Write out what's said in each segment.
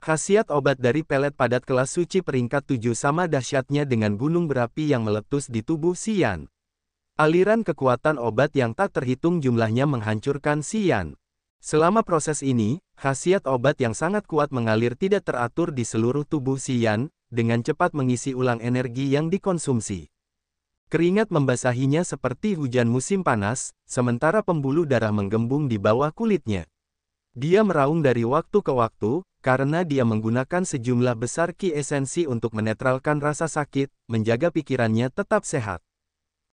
Khasiat obat dari pelet padat kelas suci peringkat 7 sama dahsyatnya dengan gunung berapi yang meletus di tubuh Sian. Aliran kekuatan obat yang tak terhitung jumlahnya menghancurkan Sian. Selama proses ini, khasiat obat yang sangat kuat mengalir tidak teratur di seluruh tubuh Sian, dengan cepat mengisi ulang energi yang dikonsumsi. Keringat membasahinya seperti hujan musim panas, sementara pembuluh darah menggembung di bawah kulitnya. Dia meraung dari waktu ke waktu, karena dia menggunakan sejumlah besar ki esensi untuk menetralkan rasa sakit, menjaga pikirannya tetap sehat.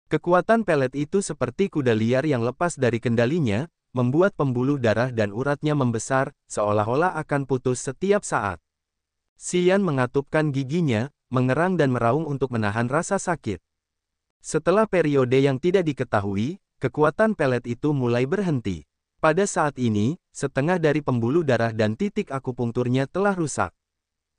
Kekuatan pelet itu seperti kuda liar yang lepas dari kendalinya, membuat pembuluh darah dan uratnya membesar, seolah-olah akan putus setiap saat. Sian mengatupkan giginya, mengerang dan meraung untuk menahan rasa sakit. Setelah periode yang tidak diketahui, kekuatan pelet itu mulai berhenti. Pada saat ini, setengah dari pembuluh darah dan titik akupunkturnya telah rusak.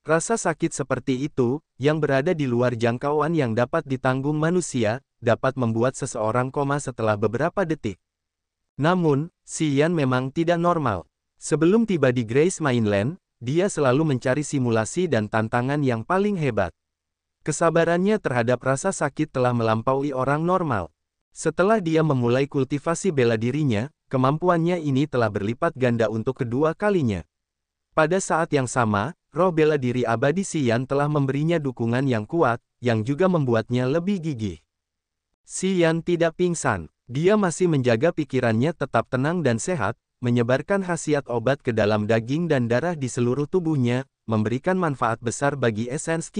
Rasa sakit seperti itu, yang berada di luar jangkauan yang dapat ditanggung manusia, dapat membuat seseorang koma setelah beberapa detik. Namun, Yan memang tidak normal. Sebelum tiba di Grace Mainland, dia selalu mencari simulasi dan tantangan yang paling hebat. Kesabarannya terhadap rasa sakit telah melampaui orang normal. Setelah dia memulai kultivasi bela dirinya, Kemampuannya ini telah berlipat ganda untuk kedua kalinya. Pada saat yang sama, roh bela diri abadi Sian telah memberinya dukungan yang kuat, yang juga membuatnya lebih gigih. Sian tidak pingsan, dia masih menjaga pikirannya tetap tenang dan sehat, menyebarkan khasiat obat ke dalam daging dan darah di seluruh tubuhnya, memberikan manfaat besar bagi esens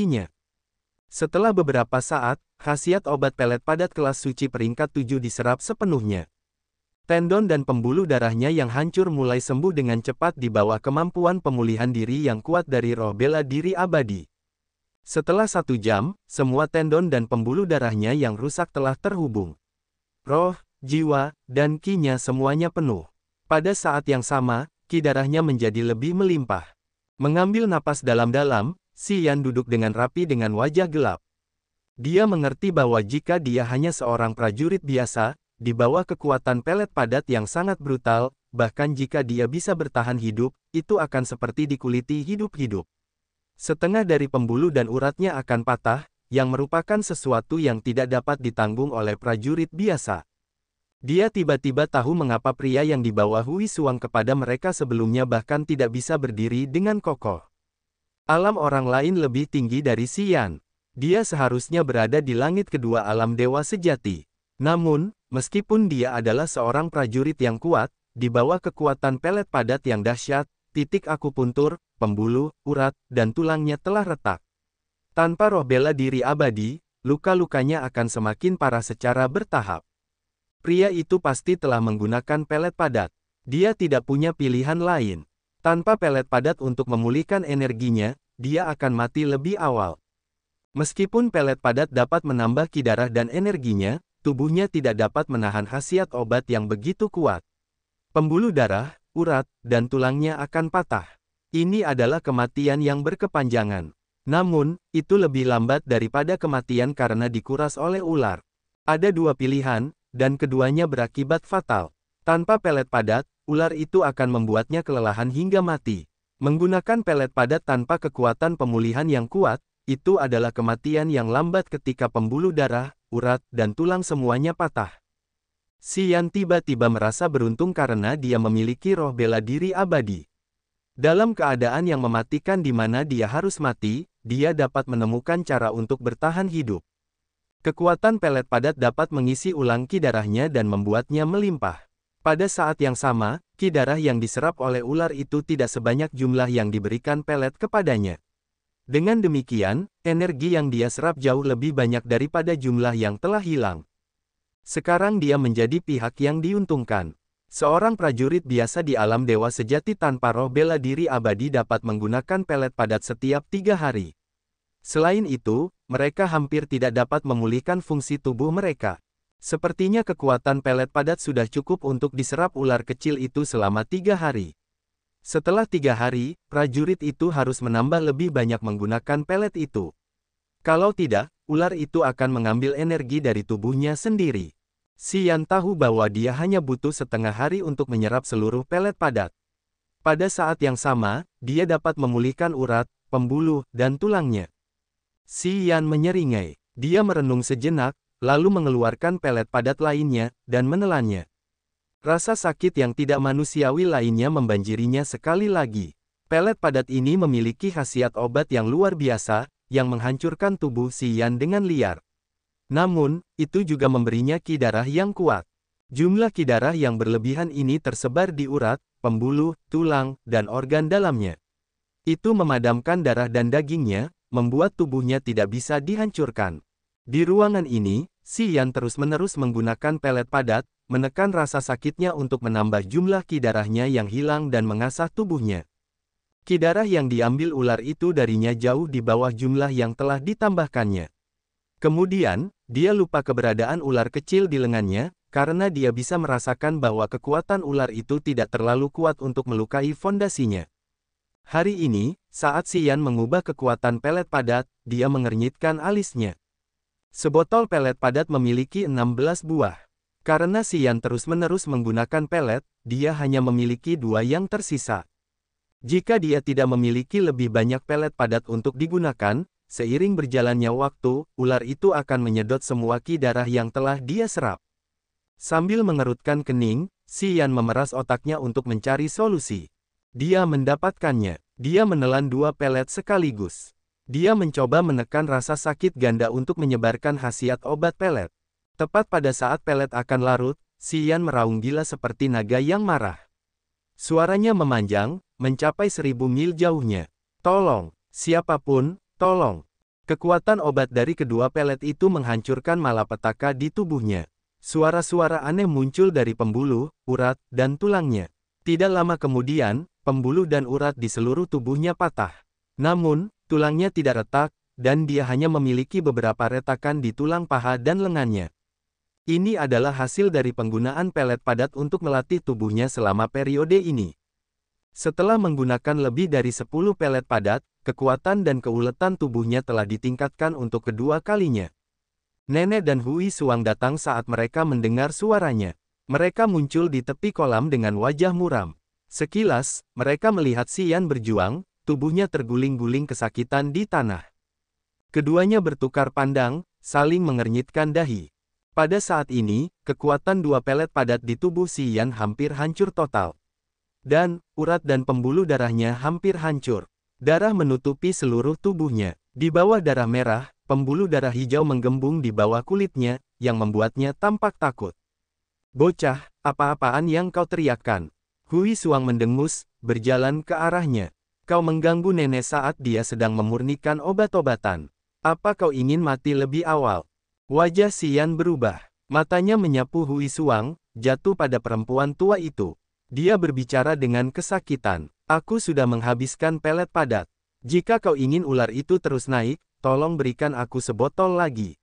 Setelah beberapa saat, khasiat obat pelet padat kelas suci peringkat 7 diserap sepenuhnya. Tendon dan pembuluh darahnya yang hancur mulai sembuh dengan cepat di bawah kemampuan pemulihan diri yang kuat dari roh bela diri abadi. Setelah satu jam, semua tendon dan pembuluh darahnya yang rusak telah terhubung. Roh, jiwa, dan kinya semuanya penuh. Pada saat yang sama, ki darahnya menjadi lebih melimpah. Mengambil napas dalam-dalam, Si Yan duduk dengan rapi dengan wajah gelap. Dia mengerti bahwa jika dia hanya seorang prajurit biasa, di bawah kekuatan pelet padat yang sangat brutal, bahkan jika dia bisa bertahan hidup, itu akan seperti dikuliti hidup-hidup. Setengah dari pembuluh dan uratnya akan patah, yang merupakan sesuatu yang tidak dapat ditanggung oleh prajurit biasa. Dia tiba-tiba tahu mengapa pria yang dibawa Hui Suang kepada mereka sebelumnya bahkan tidak bisa berdiri dengan kokoh. Alam orang lain lebih tinggi dari Sian. Dia seharusnya berada di langit kedua alam dewa sejati. Namun, Meskipun dia adalah seorang prajurit yang kuat, di bawah kekuatan pelet padat yang dahsyat, titik akupuntur, puntur, pembuluh, urat, dan tulangnya telah retak. Tanpa roh bela diri abadi, luka-lukanya akan semakin parah secara bertahap. Pria itu pasti telah menggunakan pelet padat. Dia tidak punya pilihan lain. Tanpa pelet padat untuk memulihkan energinya, dia akan mati lebih awal. Meskipun pelet padat dapat menambah kidarah dan energinya, tubuhnya tidak dapat menahan khasiat obat yang begitu kuat. Pembuluh darah, urat, dan tulangnya akan patah. Ini adalah kematian yang berkepanjangan. Namun, itu lebih lambat daripada kematian karena dikuras oleh ular. Ada dua pilihan, dan keduanya berakibat fatal. Tanpa pelet padat, ular itu akan membuatnya kelelahan hingga mati. Menggunakan pelet padat tanpa kekuatan pemulihan yang kuat, itu adalah kematian yang lambat ketika pembuluh darah, urat, dan tulang semuanya patah. Sian tiba-tiba merasa beruntung karena dia memiliki roh bela diri abadi. Dalam keadaan yang mematikan di mana dia harus mati, dia dapat menemukan cara untuk bertahan hidup. Kekuatan pelet padat dapat mengisi ulang ki darahnya dan membuatnya melimpah. Pada saat yang sama, ki darah yang diserap oleh ular itu tidak sebanyak jumlah yang diberikan pelet kepadanya. Dengan demikian, energi yang dia serap jauh lebih banyak daripada jumlah yang telah hilang. Sekarang dia menjadi pihak yang diuntungkan. Seorang prajurit biasa di alam dewa sejati tanpa roh bela diri abadi dapat menggunakan pelet padat setiap tiga hari. Selain itu, mereka hampir tidak dapat memulihkan fungsi tubuh mereka. Sepertinya kekuatan pelet padat sudah cukup untuk diserap ular kecil itu selama tiga hari. Setelah tiga hari, prajurit itu harus menambah lebih banyak menggunakan pelet itu. Kalau tidak, ular itu akan mengambil energi dari tubuhnya sendiri. Sian tahu bahwa dia hanya butuh setengah hari untuk menyerap seluruh pelet padat. Pada saat yang sama, dia dapat memulihkan urat, pembuluh, dan tulangnya. Sian menyeringai. Dia merenung sejenak, lalu mengeluarkan pelet padat lainnya, dan menelannya. Rasa sakit yang tidak manusiawi lainnya membanjirinya sekali lagi. Pelet padat ini memiliki khasiat obat yang luar biasa, yang menghancurkan tubuh si Yan dengan liar. Namun, itu juga memberinya ki darah yang kuat. Jumlah ki darah yang berlebihan ini tersebar di urat, pembuluh, tulang, dan organ dalamnya. Itu memadamkan darah dan dagingnya, membuat tubuhnya tidak bisa dihancurkan. Di ruangan ini, Si Yan terus-menerus menggunakan pelet padat, menekan rasa sakitnya untuk menambah jumlah kidarahnya yang hilang dan mengasah tubuhnya. Kidarah yang diambil ular itu darinya jauh di bawah jumlah yang telah ditambahkannya. Kemudian, dia lupa keberadaan ular kecil di lengannya, karena dia bisa merasakan bahwa kekuatan ular itu tidak terlalu kuat untuk melukai fondasinya. Hari ini, saat Sian mengubah kekuatan pelet padat, dia mengernyitkan alisnya. Sebotol pelet padat memiliki 16 buah. Karena Sian terus-menerus menggunakan pelet, dia hanya memiliki dua yang tersisa. Jika dia tidak memiliki lebih banyak pelet padat untuk digunakan, seiring berjalannya waktu, ular itu akan menyedot semua ki darah yang telah dia serap. Sambil mengerutkan kening, Sian memeras otaknya untuk mencari solusi. Dia mendapatkannya. Dia menelan dua pelet sekaligus. Dia mencoba menekan rasa sakit ganda untuk menyebarkan khasiat obat pelet. Tepat pada saat pelet akan larut, Sian meraung gila seperti naga yang marah. Suaranya memanjang, mencapai seribu mil jauhnya. Tolong, siapapun, tolong. Kekuatan obat dari kedua pelet itu menghancurkan malapetaka di tubuhnya. Suara-suara aneh muncul dari pembuluh, urat, dan tulangnya. Tidak lama kemudian, pembuluh dan urat di seluruh tubuhnya patah. Namun, tulangnya tidak retak, dan dia hanya memiliki beberapa retakan di tulang paha dan lengannya. Ini adalah hasil dari penggunaan pelet padat untuk melatih tubuhnya selama periode ini. Setelah menggunakan lebih dari 10 pelet padat, kekuatan dan keuletan tubuhnya telah ditingkatkan untuk kedua kalinya. Nenek dan Hui Suang datang saat mereka mendengar suaranya. Mereka muncul di tepi kolam dengan wajah muram. Sekilas, mereka melihat Xian berjuang, tubuhnya terguling-guling kesakitan di tanah. Keduanya bertukar pandang, saling mengernyitkan dahi. Pada saat ini, kekuatan dua pelet padat di tubuh Si Yan hampir hancur total. Dan, urat dan pembuluh darahnya hampir hancur. Darah menutupi seluruh tubuhnya. Di bawah darah merah, pembuluh darah hijau menggembung di bawah kulitnya, yang membuatnya tampak takut. Bocah, apa-apaan yang kau teriakkan? Hui Suang mendengus, berjalan ke arahnya. Kau mengganggu nenek saat dia sedang memurnikan obat-obatan. Apa kau ingin mati lebih awal? Wajah Sian berubah. Matanya menyapu Hui Suang, jatuh pada perempuan tua itu. Dia berbicara dengan kesakitan. Aku sudah menghabiskan pelet padat. Jika kau ingin ular itu terus naik, tolong berikan aku sebotol lagi.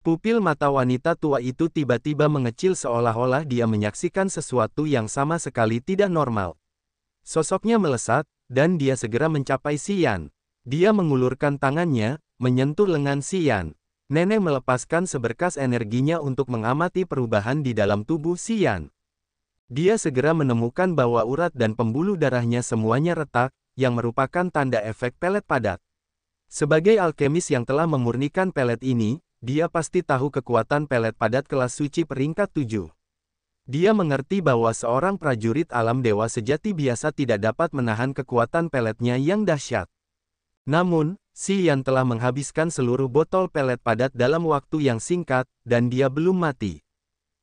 Pupil mata wanita tua itu tiba-tiba mengecil seolah-olah dia menyaksikan sesuatu yang sama sekali tidak normal. Sosoknya melesat, dan dia segera mencapai Sian. Dia mengulurkan tangannya, menyentuh lengan Sian nenek melepaskan seberkas energinya untuk mengamati perubahan di dalam tubuh Sian. Dia segera menemukan bahwa urat dan pembuluh darahnya semuanya retak, yang merupakan tanda efek pelet padat. Sebagai alkemis yang telah memurnikan pelet ini, dia pasti tahu kekuatan pelet padat kelas suci peringkat 7. Dia mengerti bahwa seorang prajurit alam dewa sejati biasa tidak dapat menahan kekuatan peletnya yang dahsyat. Namun, Si Yan telah menghabiskan seluruh botol pelet padat dalam waktu yang singkat, dan dia belum mati.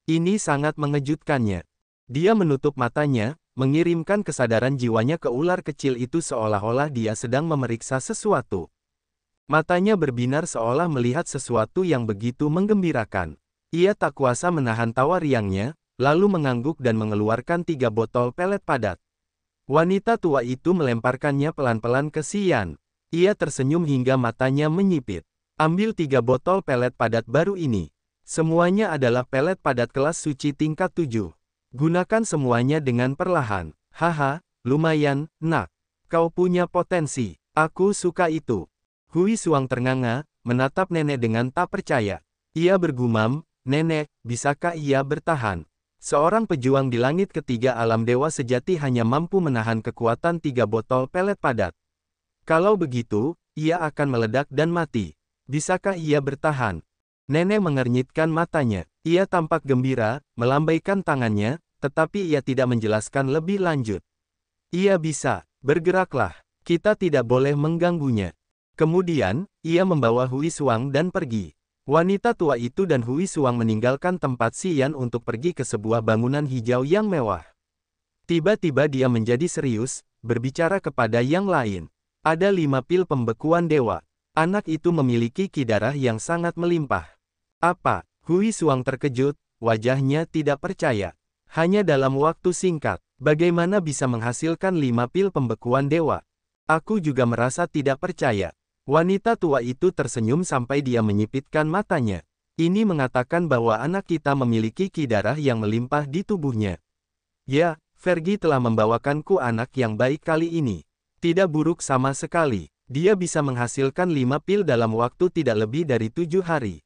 Ini sangat mengejutkannya. Dia menutup matanya, mengirimkan kesadaran jiwanya ke ular kecil itu seolah-olah dia sedang memeriksa sesuatu. Matanya berbinar seolah melihat sesuatu yang begitu menggembirakan. Ia tak kuasa menahan tawa riangnya, lalu mengangguk dan mengeluarkan tiga botol pelet padat. Wanita tua itu melemparkannya pelan-pelan ke Sian. Ia tersenyum hingga matanya menyipit. Ambil tiga botol pelet padat baru ini. Semuanya adalah pelet padat kelas suci tingkat 7. Gunakan semuanya dengan perlahan. Haha, lumayan, nak. Kau punya potensi. Aku suka itu. Hui Suang ternganga, menatap nenek dengan tak percaya. Ia bergumam, Nenek, bisakah ia bertahan? Seorang pejuang di langit ketiga alam dewa sejati hanya mampu menahan kekuatan tiga botol pelet padat. Kalau begitu, ia akan meledak dan mati. Bisakah ia bertahan? Nenek mengernyitkan matanya. Ia tampak gembira, melambaikan tangannya, tetapi ia tidak menjelaskan lebih lanjut. Ia bisa, bergeraklah. Kita tidak boleh mengganggunya. Kemudian, ia membawa Hui Suang dan pergi. Wanita tua itu dan Hui Suang meninggalkan tempat Xian untuk pergi ke sebuah bangunan hijau yang mewah. Tiba-tiba dia menjadi serius, berbicara kepada yang lain. Ada lima pil pembekuan dewa. Anak itu memiliki kidarah yang sangat melimpah. Apa? Hui Suang terkejut, wajahnya tidak percaya. Hanya dalam waktu singkat, bagaimana bisa menghasilkan lima pil pembekuan dewa? Aku juga merasa tidak percaya. Wanita tua itu tersenyum sampai dia menyipitkan matanya. Ini mengatakan bahwa anak kita memiliki kidarah yang melimpah di tubuhnya. Ya, Fergie telah membawakanku anak yang baik kali ini. Tidak buruk sama sekali, dia bisa menghasilkan 5 pil dalam waktu tidak lebih dari tujuh hari.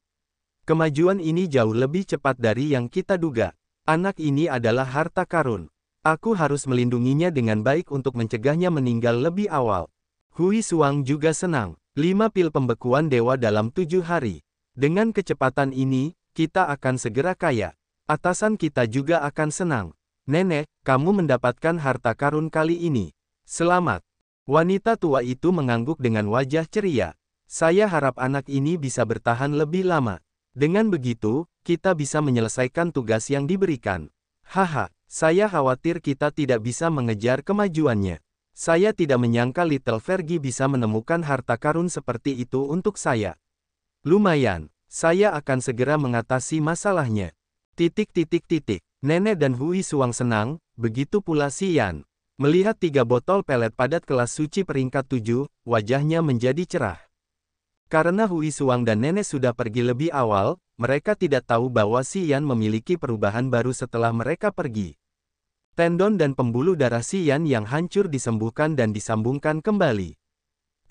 Kemajuan ini jauh lebih cepat dari yang kita duga. Anak ini adalah harta karun. Aku harus melindunginya dengan baik untuk mencegahnya meninggal lebih awal. Hui Suang juga senang. 5 pil pembekuan dewa dalam tujuh hari. Dengan kecepatan ini, kita akan segera kaya. Atasan kita juga akan senang. Nenek, kamu mendapatkan harta karun kali ini. Selamat. Wanita tua itu mengangguk dengan wajah ceria. Saya harap anak ini bisa bertahan lebih lama. Dengan begitu, kita bisa menyelesaikan tugas yang diberikan. Haha, saya khawatir kita tidak bisa mengejar kemajuannya. Saya tidak menyangka Little Fergie bisa menemukan harta karun seperti itu untuk saya. Lumayan, saya akan segera mengatasi masalahnya. Titik titik titik. Nenek dan Hui Suang senang, begitu pula Sian. Melihat tiga botol pelet padat kelas suci peringkat tujuh, wajahnya menjadi cerah. Karena Hui Suang dan Nenek sudah pergi lebih awal, mereka tidak tahu bahwa Si Yan memiliki perubahan baru setelah mereka pergi. Tendon dan pembuluh darah Si Yan yang hancur disembuhkan dan disambungkan kembali.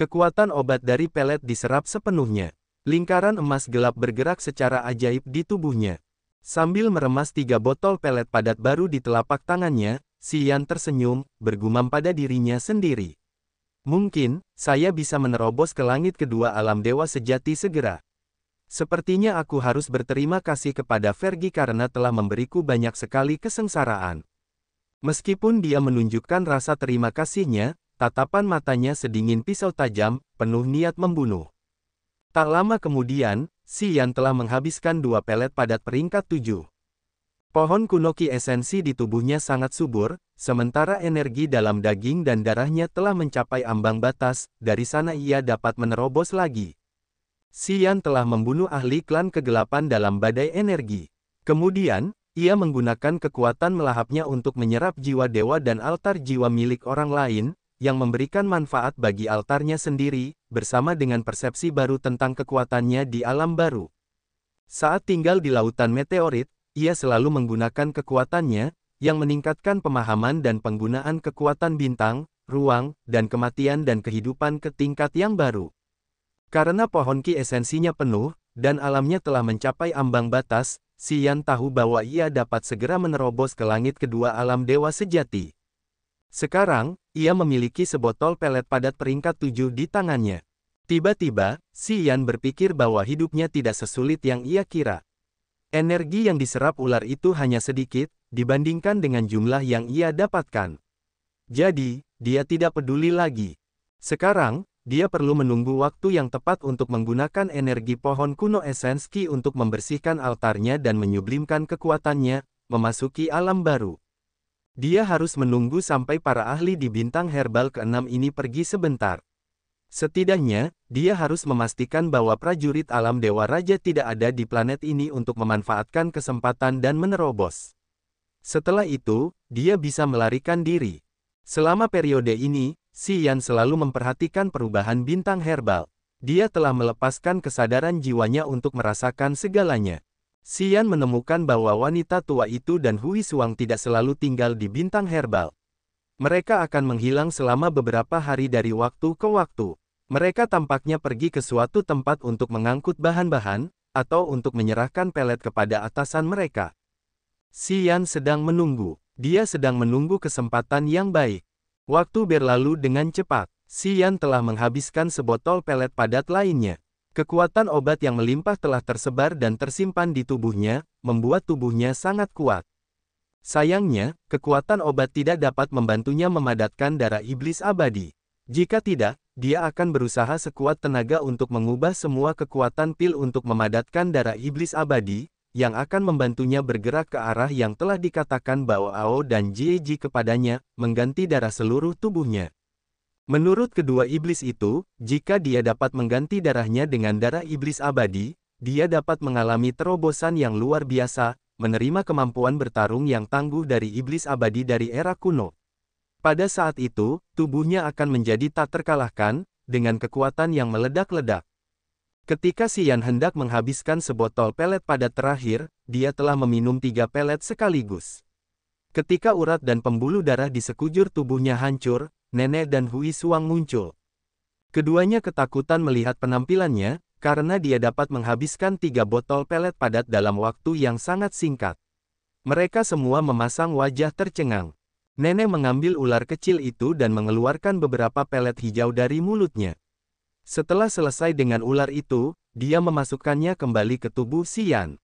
Kekuatan obat dari pelet diserap sepenuhnya. Lingkaran emas gelap bergerak secara ajaib di tubuhnya. Sambil meremas tiga botol pelet padat baru di telapak tangannya, Yan tersenyum, bergumam pada dirinya sendiri. Mungkin, saya bisa menerobos ke langit kedua alam dewa sejati segera. Sepertinya aku harus berterima kasih kepada Fergie karena telah memberiku banyak sekali kesengsaraan. Meskipun dia menunjukkan rasa terima kasihnya, tatapan matanya sedingin pisau tajam, penuh niat membunuh. Tak lama kemudian, Yan telah menghabiskan dua pelet padat peringkat tujuh. Pohon kunoki esensi di tubuhnya sangat subur, sementara energi dalam daging dan darahnya telah mencapai ambang batas, dari sana ia dapat menerobos lagi. Sian telah membunuh ahli klan kegelapan dalam badai energi. Kemudian, ia menggunakan kekuatan melahapnya untuk menyerap jiwa dewa dan altar jiwa milik orang lain, yang memberikan manfaat bagi altarnya sendiri, bersama dengan persepsi baru tentang kekuatannya di alam baru. Saat tinggal di lautan meteorit, ia selalu menggunakan kekuatannya, yang meningkatkan pemahaman dan penggunaan kekuatan bintang, ruang, dan kematian dan kehidupan ke tingkat yang baru. Karena pohon ki esensinya penuh, dan alamnya telah mencapai ambang batas, Sian tahu bahwa ia dapat segera menerobos ke langit kedua alam dewa sejati. Sekarang, ia memiliki sebotol pelet padat peringkat tujuh di tangannya. Tiba-tiba, Sian berpikir bahwa hidupnya tidak sesulit yang ia kira. Energi yang diserap ular itu hanya sedikit, dibandingkan dengan jumlah yang ia dapatkan. Jadi, dia tidak peduli lagi. Sekarang, dia perlu menunggu waktu yang tepat untuk menggunakan energi pohon kuno esenski untuk membersihkan altarnya dan menyublimkan kekuatannya, memasuki alam baru. Dia harus menunggu sampai para ahli di bintang herbal keenam ini pergi sebentar. Setidaknya, dia harus memastikan bahwa prajurit alam Dewa Raja tidak ada di planet ini untuk memanfaatkan kesempatan dan menerobos. Setelah itu, dia bisa melarikan diri. Selama periode ini, Yan selalu memperhatikan perubahan bintang herbal. Dia telah melepaskan kesadaran jiwanya untuk merasakan segalanya. Sian menemukan bahwa wanita tua itu dan Hui Suang tidak selalu tinggal di bintang herbal. Mereka akan menghilang selama beberapa hari dari waktu ke waktu. Mereka tampaknya pergi ke suatu tempat untuk mengangkut bahan-bahan, atau untuk menyerahkan pelet kepada atasan mereka. Sian sedang menunggu. Dia sedang menunggu kesempatan yang baik. Waktu berlalu dengan cepat. Sian telah menghabiskan sebotol pelet padat lainnya. Kekuatan obat yang melimpah telah tersebar dan tersimpan di tubuhnya, membuat tubuhnya sangat kuat. Sayangnya, kekuatan obat tidak dapat membantunya memadatkan darah iblis abadi. Jika tidak, dia akan berusaha sekuat tenaga untuk mengubah semua kekuatan pil untuk memadatkan darah iblis abadi, yang akan membantunya bergerak ke arah yang telah dikatakan bahwa Ao dan Jieji kepadanya, mengganti darah seluruh tubuhnya. Menurut kedua iblis itu, jika dia dapat mengganti darahnya dengan darah iblis abadi, dia dapat mengalami terobosan yang luar biasa, menerima kemampuan bertarung yang tangguh dari iblis abadi dari era kuno. Pada saat itu, tubuhnya akan menjadi tak terkalahkan, dengan kekuatan yang meledak-ledak. Ketika Sian hendak menghabiskan sebotol pelet pada terakhir, dia telah meminum tiga pelet sekaligus. Ketika urat dan pembuluh darah di sekujur tubuhnya hancur, Nenek dan Hui Suang muncul. Keduanya ketakutan melihat penampilannya, karena dia dapat menghabiskan tiga botol pelet padat dalam waktu yang sangat singkat. Mereka semua memasang wajah tercengang. Nenek mengambil ular kecil itu dan mengeluarkan beberapa pelet hijau dari mulutnya. Setelah selesai dengan ular itu, dia memasukkannya kembali ke tubuh Sian.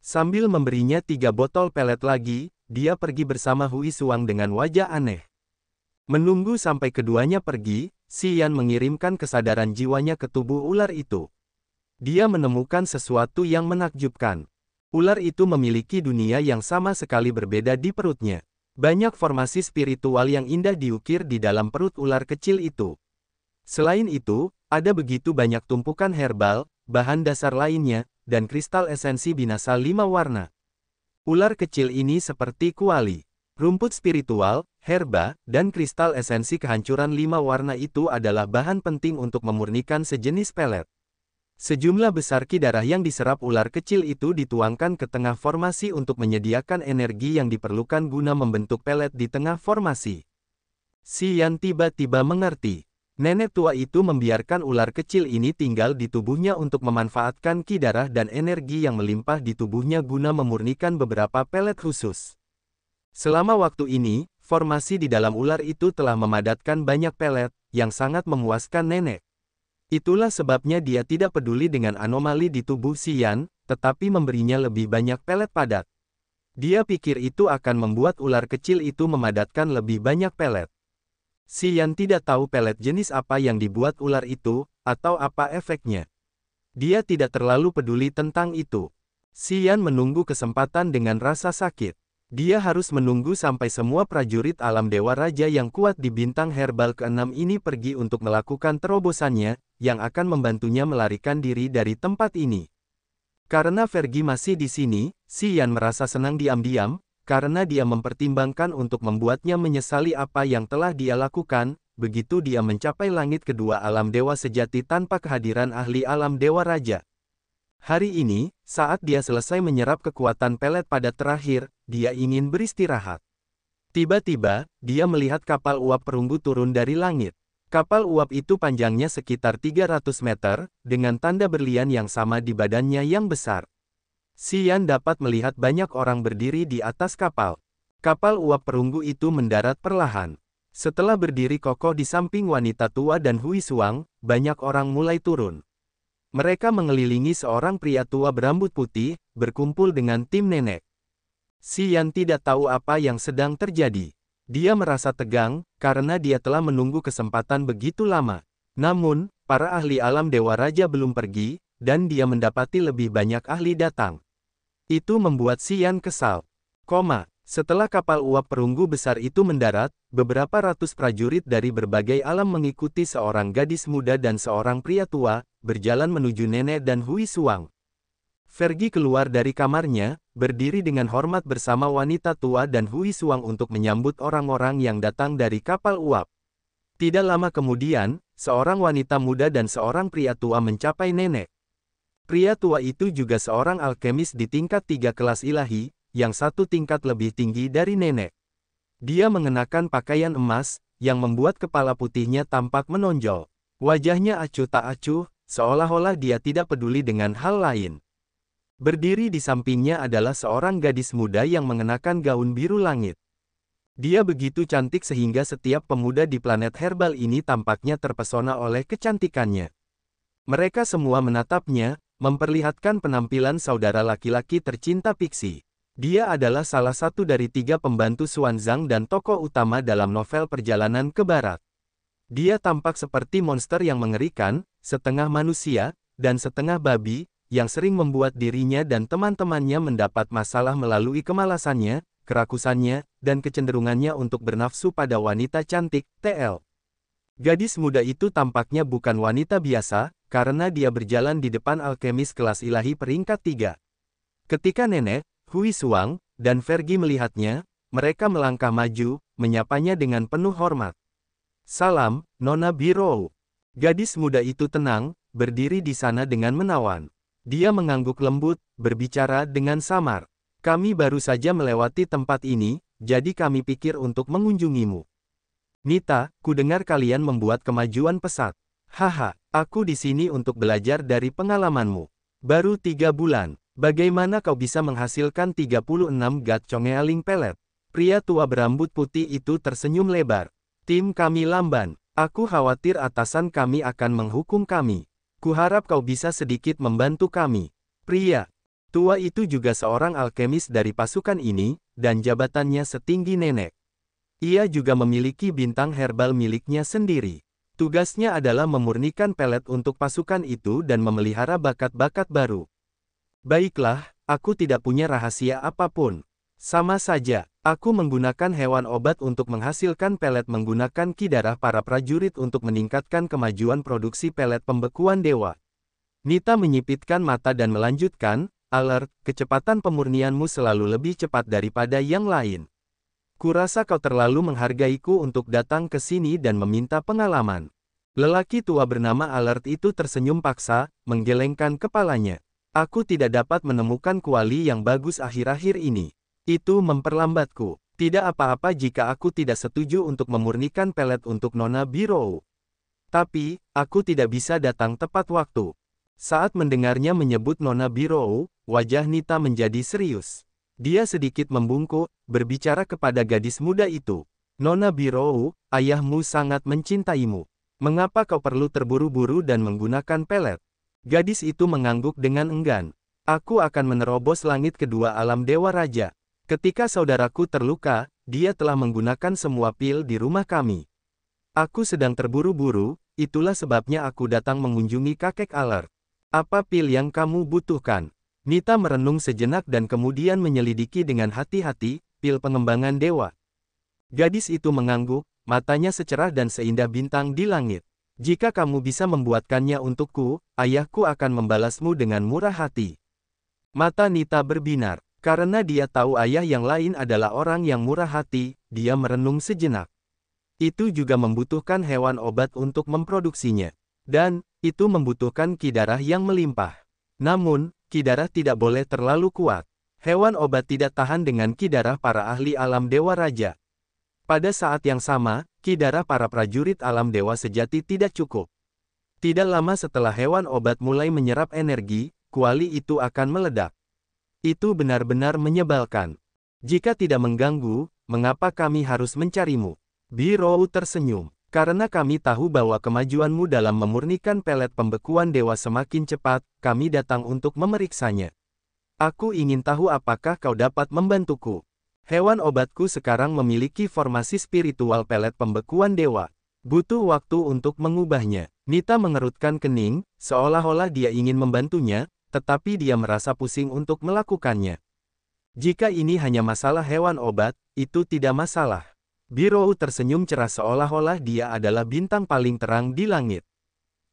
Sambil memberinya tiga botol pelet lagi, dia pergi bersama Hui Suang dengan wajah aneh. Menunggu sampai keduanya pergi, Sian mengirimkan kesadaran jiwanya ke tubuh ular itu. Dia menemukan sesuatu yang menakjubkan. Ular itu memiliki dunia yang sama sekali berbeda di perutnya. Banyak formasi spiritual yang indah diukir di dalam perut ular kecil itu. Selain itu, ada begitu banyak tumpukan herbal, bahan dasar lainnya, dan kristal esensi binasa lima warna. Ular kecil ini seperti kuali. Rumput spiritual, herba, dan kristal esensi kehancuran lima warna itu adalah bahan penting untuk memurnikan sejenis pelet. Sejumlah besar ki darah yang diserap ular kecil itu dituangkan ke tengah formasi untuk menyediakan energi yang diperlukan guna membentuk pelet di tengah formasi. Yan tiba-tiba mengerti. Nenek tua itu membiarkan ular kecil ini tinggal di tubuhnya untuk memanfaatkan ki darah dan energi yang melimpah di tubuhnya guna memurnikan beberapa pelet khusus. Selama waktu ini, formasi di dalam ular itu telah memadatkan banyak pelet, yang sangat memuaskan nenek. Itulah sebabnya dia tidak peduli dengan anomali di tubuh Sian, tetapi memberinya lebih banyak pelet padat. Dia pikir itu akan membuat ular kecil itu memadatkan lebih banyak pelet. Sian tidak tahu pelet jenis apa yang dibuat ular itu, atau apa efeknya. Dia tidak terlalu peduli tentang itu. Sian menunggu kesempatan dengan rasa sakit. Dia harus menunggu sampai semua prajurit alam Dewa Raja yang kuat di bintang herbal ke-6 ini pergi untuk melakukan terobosannya, yang akan membantunya melarikan diri dari tempat ini. Karena Vergi masih di sini, Si Yan merasa senang diam-diam, karena dia mempertimbangkan untuk membuatnya menyesali apa yang telah dia lakukan, begitu dia mencapai langit kedua alam dewa sejati tanpa kehadiran ahli alam dewa raja. Hari ini, saat dia selesai menyerap kekuatan pelet pada terakhir, dia ingin beristirahat. Tiba-tiba, dia melihat kapal uap perunggu turun dari langit. Kapal uap itu panjangnya sekitar 300 meter, dengan tanda berlian yang sama di badannya yang besar. Sian dapat melihat banyak orang berdiri di atas kapal. Kapal uap perunggu itu mendarat perlahan. Setelah berdiri kokoh di samping wanita tua dan Hui Suang, banyak orang mulai turun. Mereka mengelilingi seorang pria tua berambut putih, berkumpul dengan tim nenek. Yan tidak tahu apa yang sedang terjadi. Dia merasa tegang, karena dia telah menunggu kesempatan begitu lama. Namun, para ahli alam Dewa Raja belum pergi, dan dia mendapati lebih banyak ahli datang. Itu membuat Sian kesal. Koma, setelah kapal uap perunggu besar itu mendarat, beberapa ratus prajurit dari berbagai alam mengikuti seorang gadis muda dan seorang pria tua, berjalan menuju nenek dan Hui Suang. Fergie keluar dari kamarnya, berdiri dengan hormat bersama wanita tua dan Hui Suang untuk menyambut orang-orang yang datang dari kapal uap. Tidak lama kemudian, seorang wanita muda dan seorang pria tua mencapai nenek. Pria tua itu juga seorang alkemis di tingkat tiga kelas ilahi, yang satu tingkat lebih tinggi dari nenek. Dia mengenakan pakaian emas, yang membuat kepala putihnya tampak menonjol. Wajahnya acuh tak acuh, seolah-olah dia tidak peduli dengan hal lain. Berdiri di sampingnya adalah seorang gadis muda yang mengenakan gaun biru langit. Dia begitu cantik sehingga setiap pemuda di planet herbal ini tampaknya terpesona oleh kecantikannya. Mereka semua menatapnya, memperlihatkan penampilan saudara laki-laki tercinta Pixie. Dia adalah salah satu dari tiga pembantu Xuanzang dan tokoh utama dalam novel Perjalanan ke Barat. Dia tampak seperti monster yang mengerikan, setengah manusia, dan setengah babi, yang sering membuat dirinya dan teman-temannya mendapat masalah melalui kemalasannya, kerakusannya, dan kecenderungannya untuk bernafsu pada wanita cantik, TL. Gadis muda itu tampaknya bukan wanita biasa, karena dia berjalan di depan alkemis kelas ilahi peringkat 3. Ketika nenek, Hui Suang, dan Vergi melihatnya, mereka melangkah maju, menyapanya dengan penuh hormat. Salam, Nona Biro. Gadis muda itu tenang, berdiri di sana dengan menawan. Dia mengangguk lembut, berbicara dengan samar. Kami baru saja melewati tempat ini, jadi kami pikir untuk mengunjungimu. Nita, kudengar kalian membuat kemajuan pesat. Haha, aku di sini untuk belajar dari pengalamanmu. Baru tiga bulan, Bagaimana kau bisa menghasilkan 36 gatcongealing pelet? Pria tua berambut putih itu tersenyum lebar. Tim kami lamban. Aku khawatir atasan kami akan menghukum kami. Kuharap kau bisa sedikit membantu kami. Pria tua itu juga seorang alkemis dari pasukan ini, dan jabatannya setinggi nenek. Ia juga memiliki bintang herbal miliknya sendiri. Tugasnya adalah memurnikan pelet untuk pasukan itu dan memelihara bakat-bakat baru. Baiklah, aku tidak punya rahasia apapun. Sama saja, aku menggunakan hewan obat untuk menghasilkan pelet menggunakan ki darah para prajurit untuk meningkatkan kemajuan produksi pelet pembekuan dewa. Nita menyipitkan mata dan melanjutkan, alert, kecepatan pemurnianmu selalu lebih cepat daripada yang lain. Kurasa kau terlalu menghargaiku untuk datang ke sini dan meminta pengalaman. Lelaki tua bernama Alert itu tersenyum paksa, menggelengkan kepalanya. Aku tidak dapat menemukan kuali yang bagus akhir-akhir ini. Itu memperlambatku. Tidak apa-apa jika aku tidak setuju untuk memurnikan pelet untuk Nona Biro. Tapi, aku tidak bisa datang tepat waktu. Saat mendengarnya menyebut Nona Biro, wajah Nita menjadi serius. Dia sedikit membungkuk, berbicara kepada gadis muda itu. Nona Biro, ayahmu sangat mencintaimu. Mengapa kau perlu terburu-buru dan menggunakan pelet? Gadis itu mengangguk dengan enggan. Aku akan menerobos langit kedua alam Dewa Raja. Ketika saudaraku terluka, dia telah menggunakan semua pil di rumah kami. Aku sedang terburu-buru, itulah sebabnya aku datang mengunjungi kakek Alert. Apa pil yang kamu butuhkan? Nita merenung sejenak dan kemudian menyelidiki dengan hati-hati, pil pengembangan dewa. Gadis itu mengangguk, matanya secerah dan seindah bintang di langit. Jika kamu bisa membuatkannya untukku, ayahku akan membalasmu dengan murah hati. Mata Nita berbinar, karena dia tahu ayah yang lain adalah orang yang murah hati, dia merenung sejenak. Itu juga membutuhkan hewan obat untuk memproduksinya. Dan, itu membutuhkan kidarah yang melimpah. Namun, kidarah tidak boleh terlalu kuat. Hewan obat tidak tahan dengan kidarah para ahli alam dewa raja. Pada saat yang sama, kidara para prajurit alam dewa sejati tidak cukup. Tidak lama setelah hewan obat mulai menyerap energi, kuali itu akan meledak. Itu benar-benar menyebalkan. Jika tidak mengganggu, mengapa kami harus mencarimu? Birou tersenyum. Karena kami tahu bahwa kemajuanmu dalam memurnikan pelet pembekuan dewa semakin cepat, kami datang untuk memeriksanya. Aku ingin tahu apakah kau dapat membantuku. Hewan obatku sekarang memiliki formasi spiritual pelet pembekuan dewa. Butuh waktu untuk mengubahnya. Nita mengerutkan kening, seolah-olah dia ingin membantunya, tetapi dia merasa pusing untuk melakukannya. Jika ini hanya masalah hewan obat, itu tidak masalah. Birou tersenyum cerah seolah-olah dia adalah bintang paling terang di langit.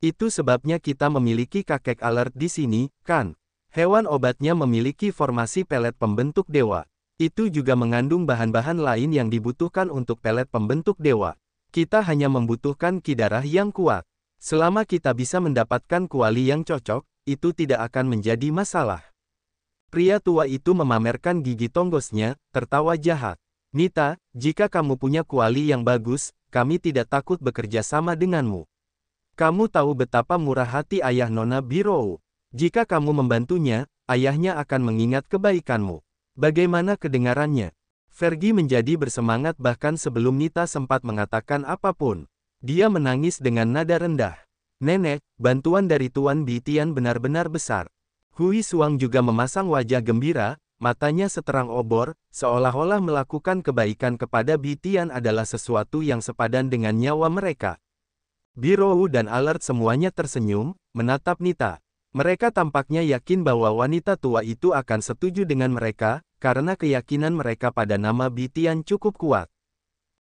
Itu sebabnya kita memiliki kakek alert di sini, kan? Hewan obatnya memiliki formasi pelet pembentuk dewa. Itu juga mengandung bahan-bahan lain yang dibutuhkan untuk pelet pembentuk dewa. Kita hanya membutuhkan kidarah yang kuat. Selama kita bisa mendapatkan kuali yang cocok, itu tidak akan menjadi masalah. Pria tua itu memamerkan gigi tonggosnya, tertawa jahat. Nita, jika kamu punya kuali yang bagus, kami tidak takut bekerja sama denganmu. Kamu tahu betapa murah hati ayah Nona Biro. Jika kamu membantunya, ayahnya akan mengingat kebaikanmu. Bagaimana kedengarannya? Fergie menjadi bersemangat bahkan sebelum Nita sempat mengatakan apapun. Dia menangis dengan nada rendah. Nenek, bantuan dari Tuan Bitian benar-benar besar. Hui Suang juga memasang wajah gembira, matanya seterang obor, seolah-olah melakukan kebaikan kepada Bitian adalah sesuatu yang sepadan dengan nyawa mereka. Birou dan Alert semuanya tersenyum, menatap Nita. Mereka tampaknya yakin bahwa wanita tua itu akan setuju dengan mereka, karena keyakinan mereka pada nama Bitian cukup kuat.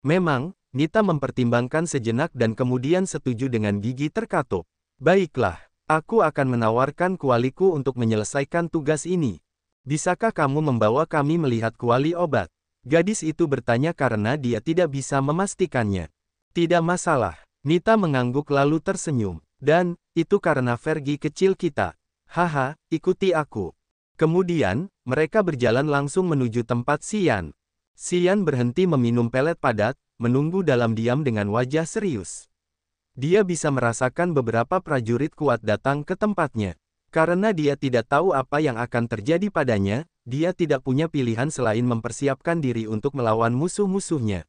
Memang, Nita mempertimbangkan sejenak dan kemudian setuju dengan gigi terkatup. Baiklah, aku akan menawarkan kualiku untuk menyelesaikan tugas ini. Bisakah kamu membawa kami melihat kuali obat? Gadis itu bertanya karena dia tidak bisa memastikannya. Tidak masalah, Nita mengangguk lalu tersenyum. Dan, itu karena Fergie kecil kita. Haha, ikuti aku. Kemudian, mereka berjalan langsung menuju tempat Sian. Sian berhenti meminum pelet padat, menunggu dalam diam dengan wajah serius. Dia bisa merasakan beberapa prajurit kuat datang ke tempatnya. Karena dia tidak tahu apa yang akan terjadi padanya, dia tidak punya pilihan selain mempersiapkan diri untuk melawan musuh-musuhnya.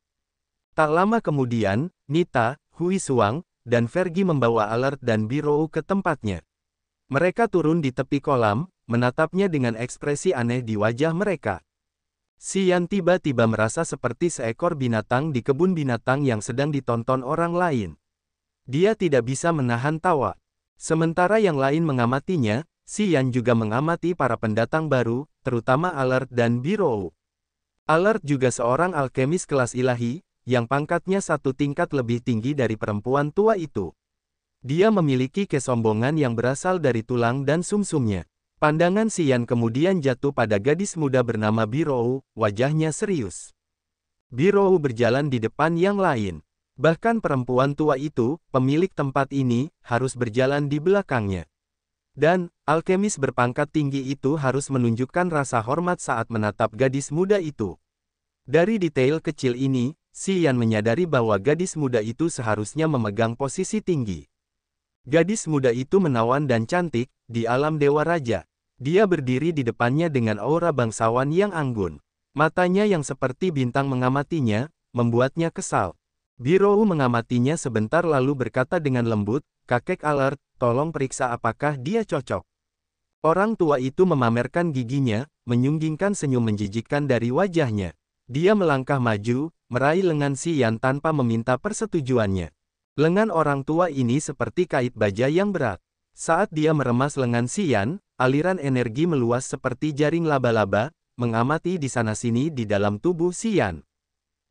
Tak lama kemudian, Nita, Hui Suang, dan Vergi membawa alert dan Biro ke tempatnya. Mereka turun di tepi kolam, menatapnya dengan ekspresi aneh di wajah mereka. Sian tiba-tiba merasa seperti seekor binatang di kebun binatang yang sedang ditonton orang lain. Dia tidak bisa menahan tawa. Sementara yang lain mengamatinya, Sian juga mengamati para pendatang baru, terutama Alert dan Biro. Alert juga seorang alkemis kelas ilahi, yang pangkatnya satu tingkat lebih tinggi dari perempuan tua itu. Dia memiliki kesombongan yang berasal dari tulang dan sumsumnya. Pandangan Sian kemudian jatuh pada gadis muda bernama Birou, wajahnya serius. Birou berjalan di depan yang lain. Bahkan perempuan tua itu, pemilik tempat ini, harus berjalan di belakangnya. Dan, alkemis berpangkat tinggi itu harus menunjukkan rasa hormat saat menatap gadis muda itu. Dari detail kecil ini, Sian menyadari bahwa gadis muda itu seharusnya memegang posisi tinggi. Gadis muda itu menawan dan cantik, di alam Dewa Raja. Dia berdiri di depannya dengan aura bangsawan yang anggun. Matanya yang seperti bintang mengamatinya, membuatnya kesal. Birou mengamatinya sebentar lalu berkata dengan lembut, Kakek alert, tolong periksa apakah dia cocok. Orang tua itu memamerkan giginya, menyunggingkan senyum menjijikkan dari wajahnya. Dia melangkah maju, meraih lengan Si Yan tanpa meminta persetujuannya. Lengan orang tua ini seperti kait baja yang berat. Saat dia meremas lengan Sian, aliran energi meluas seperti jaring laba-laba, mengamati di sana-sini di dalam tubuh Sian.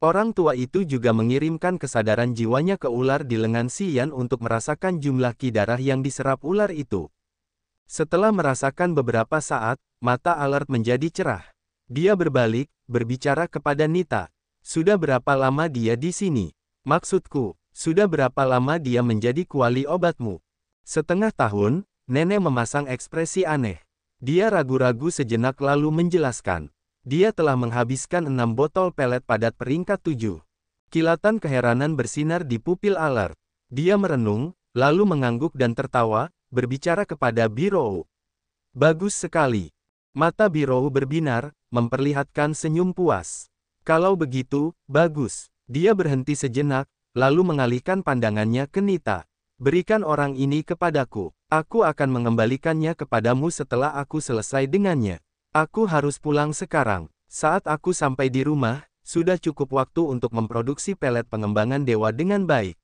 Orang tua itu juga mengirimkan kesadaran jiwanya ke ular di lengan Sian untuk merasakan jumlah ki darah yang diserap ular itu. Setelah merasakan beberapa saat, mata alert menjadi cerah. Dia berbalik, berbicara kepada Nita. Sudah berapa lama dia di sini? Maksudku, sudah berapa lama dia menjadi kuali obatmu? Setengah tahun, nenek memasang ekspresi aneh. Dia ragu-ragu sejenak lalu menjelaskan. Dia telah menghabiskan enam botol pelet padat peringkat tujuh. Kilatan keheranan bersinar di pupil alert. Dia merenung, lalu mengangguk dan tertawa, berbicara kepada Birou. Bagus sekali. Mata Birou berbinar, memperlihatkan senyum puas. Kalau begitu, bagus. Dia berhenti sejenak, lalu mengalihkan pandangannya ke Nita. Berikan orang ini kepadaku, aku akan mengembalikannya kepadamu setelah aku selesai dengannya. Aku harus pulang sekarang. Saat aku sampai di rumah, sudah cukup waktu untuk memproduksi pelet pengembangan dewa dengan baik.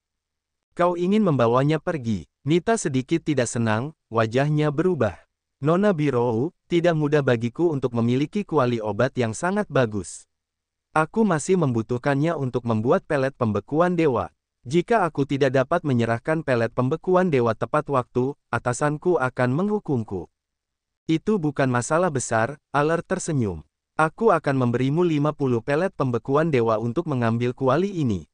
Kau ingin membawanya pergi. Nita sedikit tidak senang, wajahnya berubah. Nona Birou, tidak mudah bagiku untuk memiliki kuali obat yang sangat bagus. Aku masih membutuhkannya untuk membuat pelet pembekuan dewa. Jika aku tidak dapat menyerahkan pelet pembekuan dewa tepat waktu, atasanku akan menghukumku. Itu bukan masalah besar, Aler tersenyum. Aku akan memberimu 50 pelet pembekuan dewa untuk mengambil kuali ini.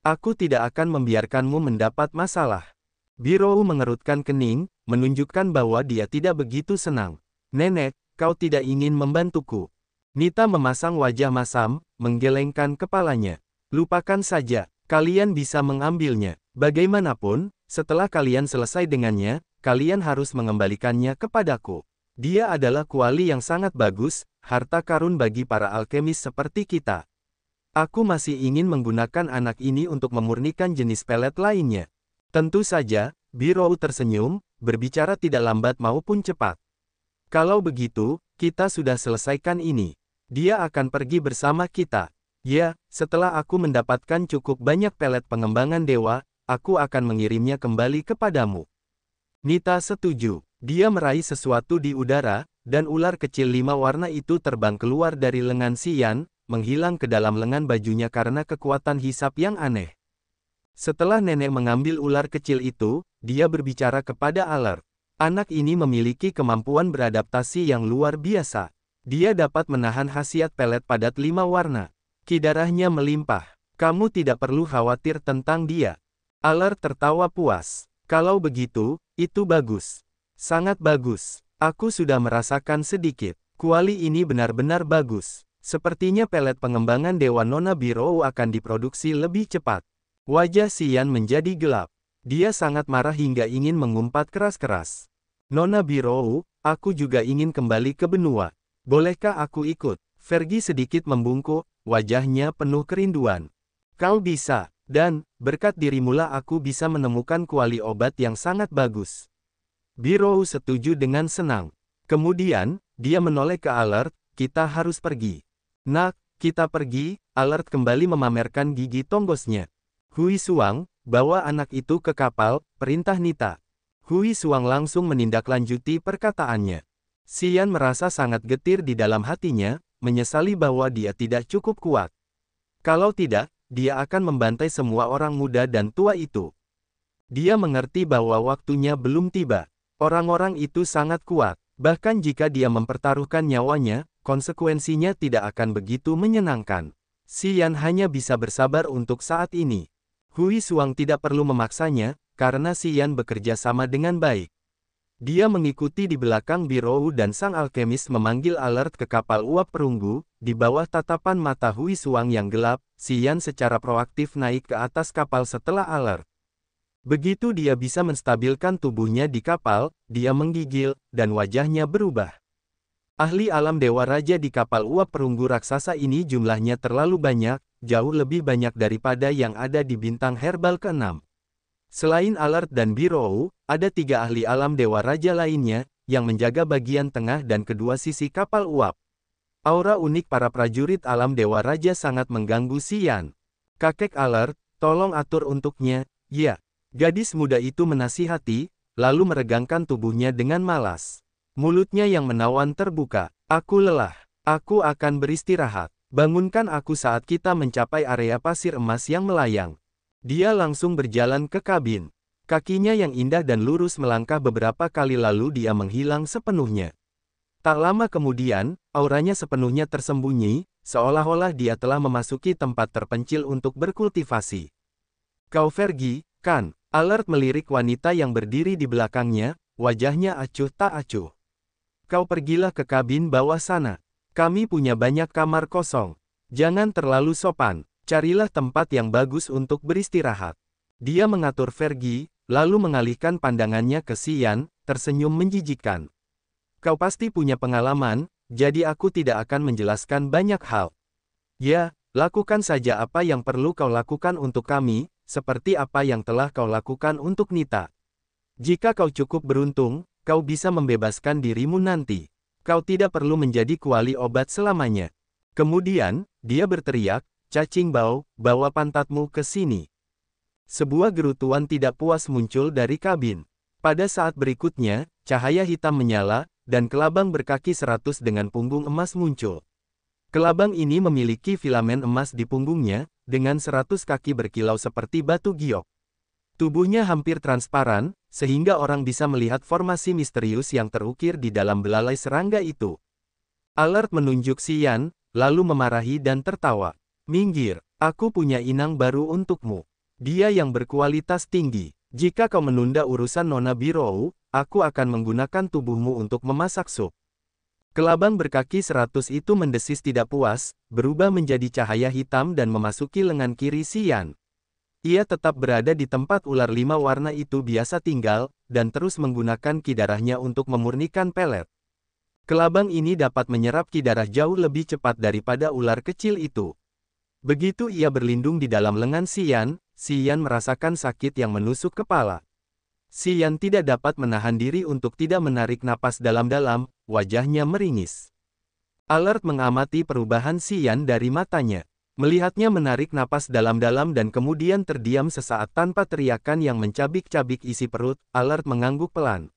Aku tidak akan membiarkanmu mendapat masalah. Biro mengerutkan kening, menunjukkan bahwa dia tidak begitu senang. Nenek, kau tidak ingin membantuku. Nita memasang wajah masam, menggelengkan kepalanya. Lupakan saja, Kalian bisa mengambilnya. Bagaimanapun, setelah kalian selesai dengannya, kalian harus mengembalikannya kepadaku. Dia adalah kuali yang sangat bagus, harta karun bagi para alkemis seperti kita. Aku masih ingin menggunakan anak ini untuk memurnikan jenis pelet lainnya. Tentu saja, Birou tersenyum, berbicara tidak lambat maupun cepat. Kalau begitu, kita sudah selesaikan ini. Dia akan pergi bersama kita. Ya, setelah aku mendapatkan cukup banyak pelet pengembangan dewa, aku akan mengirimnya kembali kepadamu. Nita setuju. Dia meraih sesuatu di udara, dan ular kecil lima warna itu terbang keluar dari lengan Sian, menghilang ke dalam lengan bajunya karena kekuatan hisap yang aneh. Setelah nenek mengambil ular kecil itu, dia berbicara kepada Alert. Anak ini memiliki kemampuan beradaptasi yang luar biasa. Dia dapat menahan khasiat pelet padat lima warna. Ki melimpah. Kamu tidak perlu khawatir tentang dia. Alar tertawa puas. Kalau begitu, itu bagus. Sangat bagus. Aku sudah merasakan sedikit. Kuali ini benar-benar bagus. Sepertinya pelet pengembangan Dewa Nona Biro akan diproduksi lebih cepat. Wajah Sian menjadi gelap. Dia sangat marah hingga ingin mengumpat keras-keras. Nona Biro, aku juga ingin kembali ke benua. Bolehkah aku ikut? Fergie sedikit membungkuk, wajahnya penuh kerinduan. Kau bisa, dan, berkat dirimulah aku bisa menemukan kuali obat yang sangat bagus. Biro setuju dengan senang. Kemudian, dia menoleh ke Alert, kita harus pergi. Nak, kita pergi, Alert kembali memamerkan gigi tonggosnya. Hui Suang, bawa anak itu ke kapal, perintah Nita. Hui Suang langsung menindaklanjuti perkataannya. Sian merasa sangat getir di dalam hatinya, menyesali bahwa dia tidak cukup kuat. Kalau tidak, dia akan membantai semua orang muda dan tua itu. Dia mengerti bahwa waktunya belum tiba. Orang-orang itu sangat kuat, bahkan jika dia mempertaruhkan nyawanya, konsekuensinya tidak akan begitu menyenangkan. Sian hanya bisa bersabar untuk saat ini. Hui Suang tidak perlu memaksanya, karena Sian bekerja sama dengan baik. Dia mengikuti di belakang Birou dan sang alkemis memanggil alert ke kapal uap perunggu, di bawah tatapan mata Hui Suang yang gelap, Sian secara proaktif naik ke atas kapal setelah alert. Begitu dia bisa menstabilkan tubuhnya di kapal, dia menggigil, dan wajahnya berubah. Ahli alam Dewa Raja di kapal uap perunggu raksasa ini jumlahnya terlalu banyak, jauh lebih banyak daripada yang ada di bintang herbal keenam. Selain Alert dan Birou, ada tiga ahli alam Dewa Raja lainnya, yang menjaga bagian tengah dan kedua sisi kapal uap. Aura unik para prajurit alam Dewa Raja sangat mengganggu Sian. Kakek Alert, tolong atur untuknya, ya. Gadis muda itu menasihati, lalu meregangkan tubuhnya dengan malas. Mulutnya yang menawan terbuka. Aku lelah. Aku akan beristirahat. Bangunkan aku saat kita mencapai area pasir emas yang melayang. Dia langsung berjalan ke kabin. Kakinya yang indah dan lurus melangkah beberapa kali lalu dia menghilang sepenuhnya. Tak lama kemudian, auranya sepenuhnya tersembunyi, seolah-olah dia telah memasuki tempat terpencil untuk berkultivasi. Kau Fergie, kan? Alert melirik wanita yang berdiri di belakangnya, wajahnya acuh tak acuh. Kau pergilah ke kabin bawah sana. Kami punya banyak kamar kosong. Jangan terlalu sopan carilah tempat yang bagus untuk beristirahat. Dia mengatur Vergi, lalu mengalihkan pandangannya ke Sian, tersenyum menjijikan. Kau pasti punya pengalaman, jadi aku tidak akan menjelaskan banyak hal. Ya, lakukan saja apa yang perlu kau lakukan untuk kami, seperti apa yang telah kau lakukan untuk Nita. Jika kau cukup beruntung, kau bisa membebaskan dirimu nanti. Kau tidak perlu menjadi kuali obat selamanya. Kemudian, dia berteriak, Cacing bau, bawa pantatmu ke sini. Sebuah gerutuan tidak puas muncul dari kabin. Pada saat berikutnya, cahaya hitam menyala, dan kelabang berkaki seratus dengan punggung emas muncul. Kelabang ini memiliki filamen emas di punggungnya, dengan seratus kaki berkilau seperti batu giok. Tubuhnya hampir transparan, sehingga orang bisa melihat formasi misterius yang terukir di dalam belalai serangga itu. Alert menunjuk Sian, lalu memarahi dan tertawa. Minggir, aku punya inang baru untukmu. Dia yang berkualitas tinggi. Jika kau menunda urusan Nona Birou, aku akan menggunakan tubuhmu untuk memasak sup. Kelabang berkaki seratus itu mendesis tidak puas, berubah menjadi cahaya hitam dan memasuki lengan kiri Sian. Ia tetap berada di tempat ular lima warna itu biasa tinggal, dan terus menggunakan kidarahnya untuk memurnikan pelet. Kelabang ini dapat menyerap kidarah jauh lebih cepat daripada ular kecil itu. Begitu ia berlindung di dalam lengan Sian, Sian merasakan sakit yang menusuk kepala. Sian tidak dapat menahan diri untuk tidak menarik napas dalam-dalam, wajahnya meringis. Alert mengamati perubahan Sian dari matanya. Melihatnya menarik napas dalam-dalam dan kemudian terdiam sesaat tanpa teriakan yang mencabik-cabik isi perut, Alert mengangguk pelan.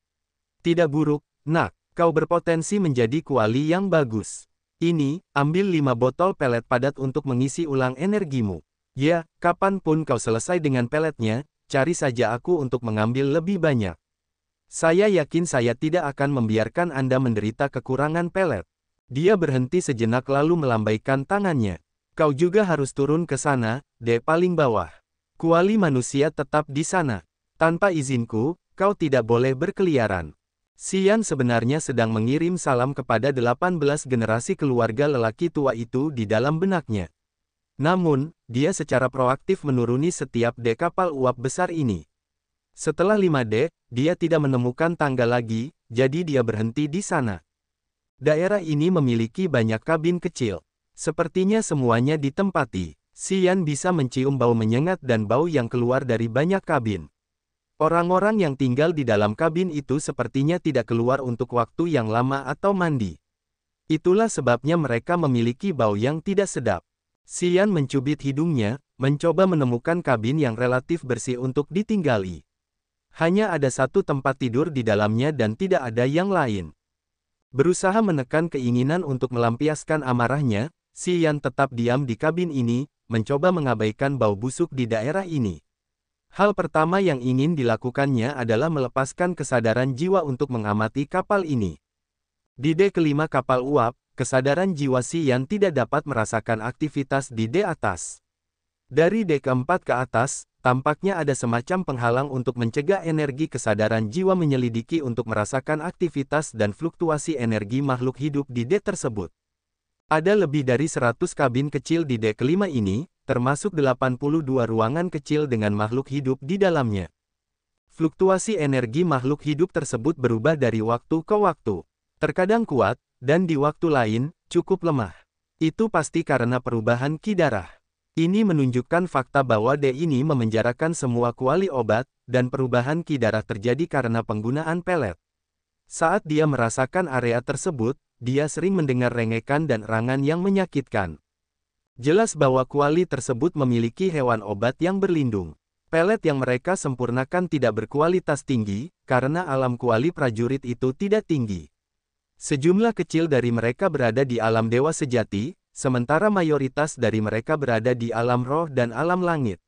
Tidak buruk, nak, kau berpotensi menjadi kuali yang bagus. Ini, ambil lima botol pelet padat untuk mengisi ulang energimu. Ya, kapanpun kau selesai dengan peletnya, cari saja aku untuk mengambil lebih banyak. Saya yakin saya tidak akan membiarkan Anda menderita kekurangan pelet. Dia berhenti sejenak lalu melambaikan tangannya. Kau juga harus turun ke sana, de paling bawah. Kuali manusia tetap di sana. Tanpa izinku, kau tidak boleh berkeliaran. Sian sebenarnya sedang mengirim salam kepada 18 generasi keluarga lelaki tua itu di dalam benaknya. Namun, dia secara proaktif menuruni setiap dek kapal uap besar ini. Setelah lima dek, dia tidak menemukan tangga lagi, jadi dia berhenti di sana. Daerah ini memiliki banyak kabin kecil. Sepertinya semuanya ditempati. Sian bisa mencium bau menyengat dan bau yang keluar dari banyak kabin. Orang-orang yang tinggal di dalam kabin itu sepertinya tidak keluar untuk waktu yang lama atau mandi. Itulah sebabnya mereka memiliki bau yang tidak sedap. Sian mencubit hidungnya, mencoba menemukan kabin yang relatif bersih untuk ditinggali. Hanya ada satu tempat tidur di dalamnya dan tidak ada yang lain. Berusaha menekan keinginan untuk melampiaskan amarahnya, Sian tetap diam di kabin ini, mencoba mengabaikan bau busuk di daerah ini. Hal pertama yang ingin dilakukannya adalah melepaskan kesadaran jiwa untuk mengamati kapal ini. Di D kelima kapal uap, kesadaran jiwa Xian tidak dapat merasakan aktivitas di D atas. Dari D keempat ke atas, tampaknya ada semacam penghalang untuk mencegah energi kesadaran jiwa menyelidiki untuk merasakan aktivitas dan fluktuasi energi makhluk hidup di D tersebut. Ada lebih dari 100 kabin kecil di D kelima ini, termasuk 82 ruangan kecil dengan makhluk hidup di dalamnya. Fluktuasi energi makhluk hidup tersebut berubah dari waktu ke waktu. Terkadang kuat, dan di waktu lain, cukup lemah. Itu pasti karena perubahan kidarah. Ini menunjukkan fakta bahwa D ini memenjarakan semua kuali obat, dan perubahan kidarah terjadi karena penggunaan pelet. Saat dia merasakan area tersebut, dia sering mendengar rengekan dan rangan yang menyakitkan. Jelas bahwa kuali tersebut memiliki hewan obat yang berlindung. Pelet yang mereka sempurnakan tidak berkualitas tinggi, karena alam kuali prajurit itu tidak tinggi. Sejumlah kecil dari mereka berada di alam dewa sejati, sementara mayoritas dari mereka berada di alam roh dan alam langit.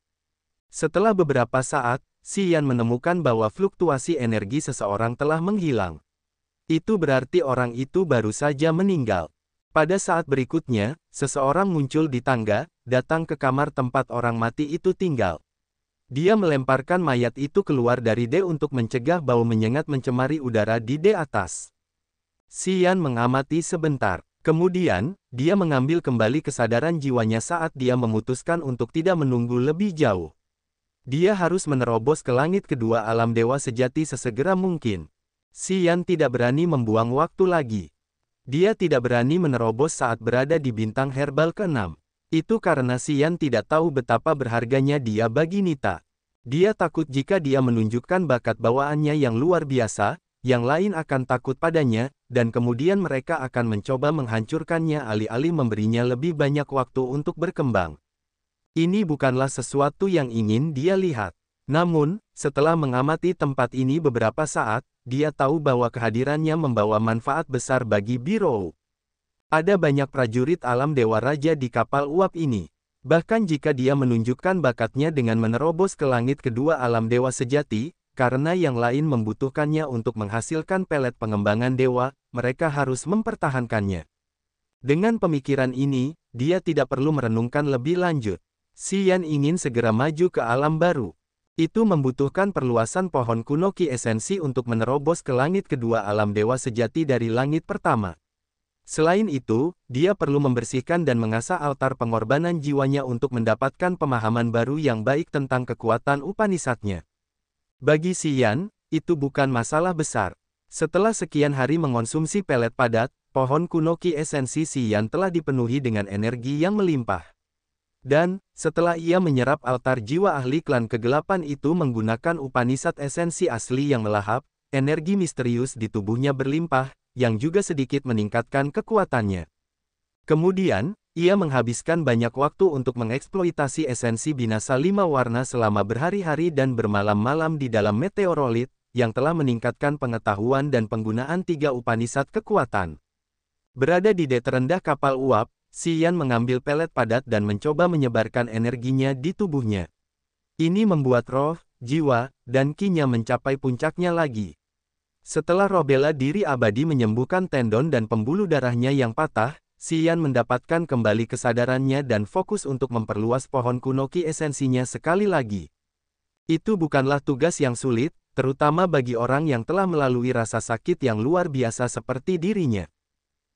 Setelah beberapa saat, Yan menemukan bahwa fluktuasi energi seseorang telah menghilang. Itu berarti orang itu baru saja meninggal. Pada saat berikutnya, seseorang muncul di tangga, datang ke kamar tempat orang mati itu tinggal. Dia melemparkan mayat itu keluar dari D untuk mencegah bau menyengat mencemari udara di D atas. Sian mengamati sebentar. Kemudian, dia mengambil kembali kesadaran jiwanya saat dia memutuskan untuk tidak menunggu lebih jauh. Dia harus menerobos ke langit kedua alam dewa sejati sesegera mungkin. Sian tidak berani membuang waktu lagi. Dia tidak berani menerobos saat berada di bintang herbal ke-6. Itu karena Sian tidak tahu betapa berharganya dia bagi Nita. Dia takut jika dia menunjukkan bakat bawaannya yang luar biasa, yang lain akan takut padanya, dan kemudian mereka akan mencoba menghancurkannya alih-alih memberinya lebih banyak waktu untuk berkembang. Ini bukanlah sesuatu yang ingin dia lihat. Namun, setelah mengamati tempat ini beberapa saat, dia tahu bahwa kehadirannya membawa manfaat besar bagi Biro. Ada banyak prajurit alam Dewa Raja di kapal uap ini. Bahkan jika dia menunjukkan bakatnya dengan menerobos ke langit kedua alam dewa sejati, karena yang lain membutuhkannya untuk menghasilkan pelet pengembangan dewa, mereka harus mempertahankannya. Dengan pemikiran ini, dia tidak perlu merenungkan lebih lanjut. Sian ingin segera maju ke alam baru. Itu membutuhkan perluasan pohon kuno Ki Esensi untuk menerobos ke langit kedua alam dewa sejati dari langit pertama. Selain itu, dia perlu membersihkan dan mengasah altar pengorbanan jiwanya untuk mendapatkan pemahaman baru yang baik tentang kekuatan Upanisatnya. Bagi Sian, itu bukan masalah besar. Setelah sekian hari mengonsumsi pelet padat, pohon kuno Ki Esensi Sian telah dipenuhi dengan energi yang melimpah. Dan, setelah ia menyerap altar jiwa ahli klan kegelapan itu menggunakan Upanisat esensi asli yang melahap, energi misterius di tubuhnya berlimpah, yang juga sedikit meningkatkan kekuatannya. Kemudian, ia menghabiskan banyak waktu untuk mengeksploitasi esensi binasa lima warna selama berhari-hari dan bermalam-malam di dalam meteorolit, yang telah meningkatkan pengetahuan dan penggunaan tiga Upanisat kekuatan. Berada di dek terendah kapal uap, Xian mengambil pelet padat dan mencoba menyebarkan energinya di tubuhnya. Ini membuat roh, jiwa, dan kinya mencapai puncaknya lagi. Setelah robela diri abadi menyembuhkan tendon dan pembuluh darahnya yang patah, Sian mendapatkan kembali kesadarannya dan fokus untuk memperluas pohon kunoki esensinya sekali lagi. Itu bukanlah tugas yang sulit, terutama bagi orang yang telah melalui rasa sakit yang luar biasa seperti dirinya.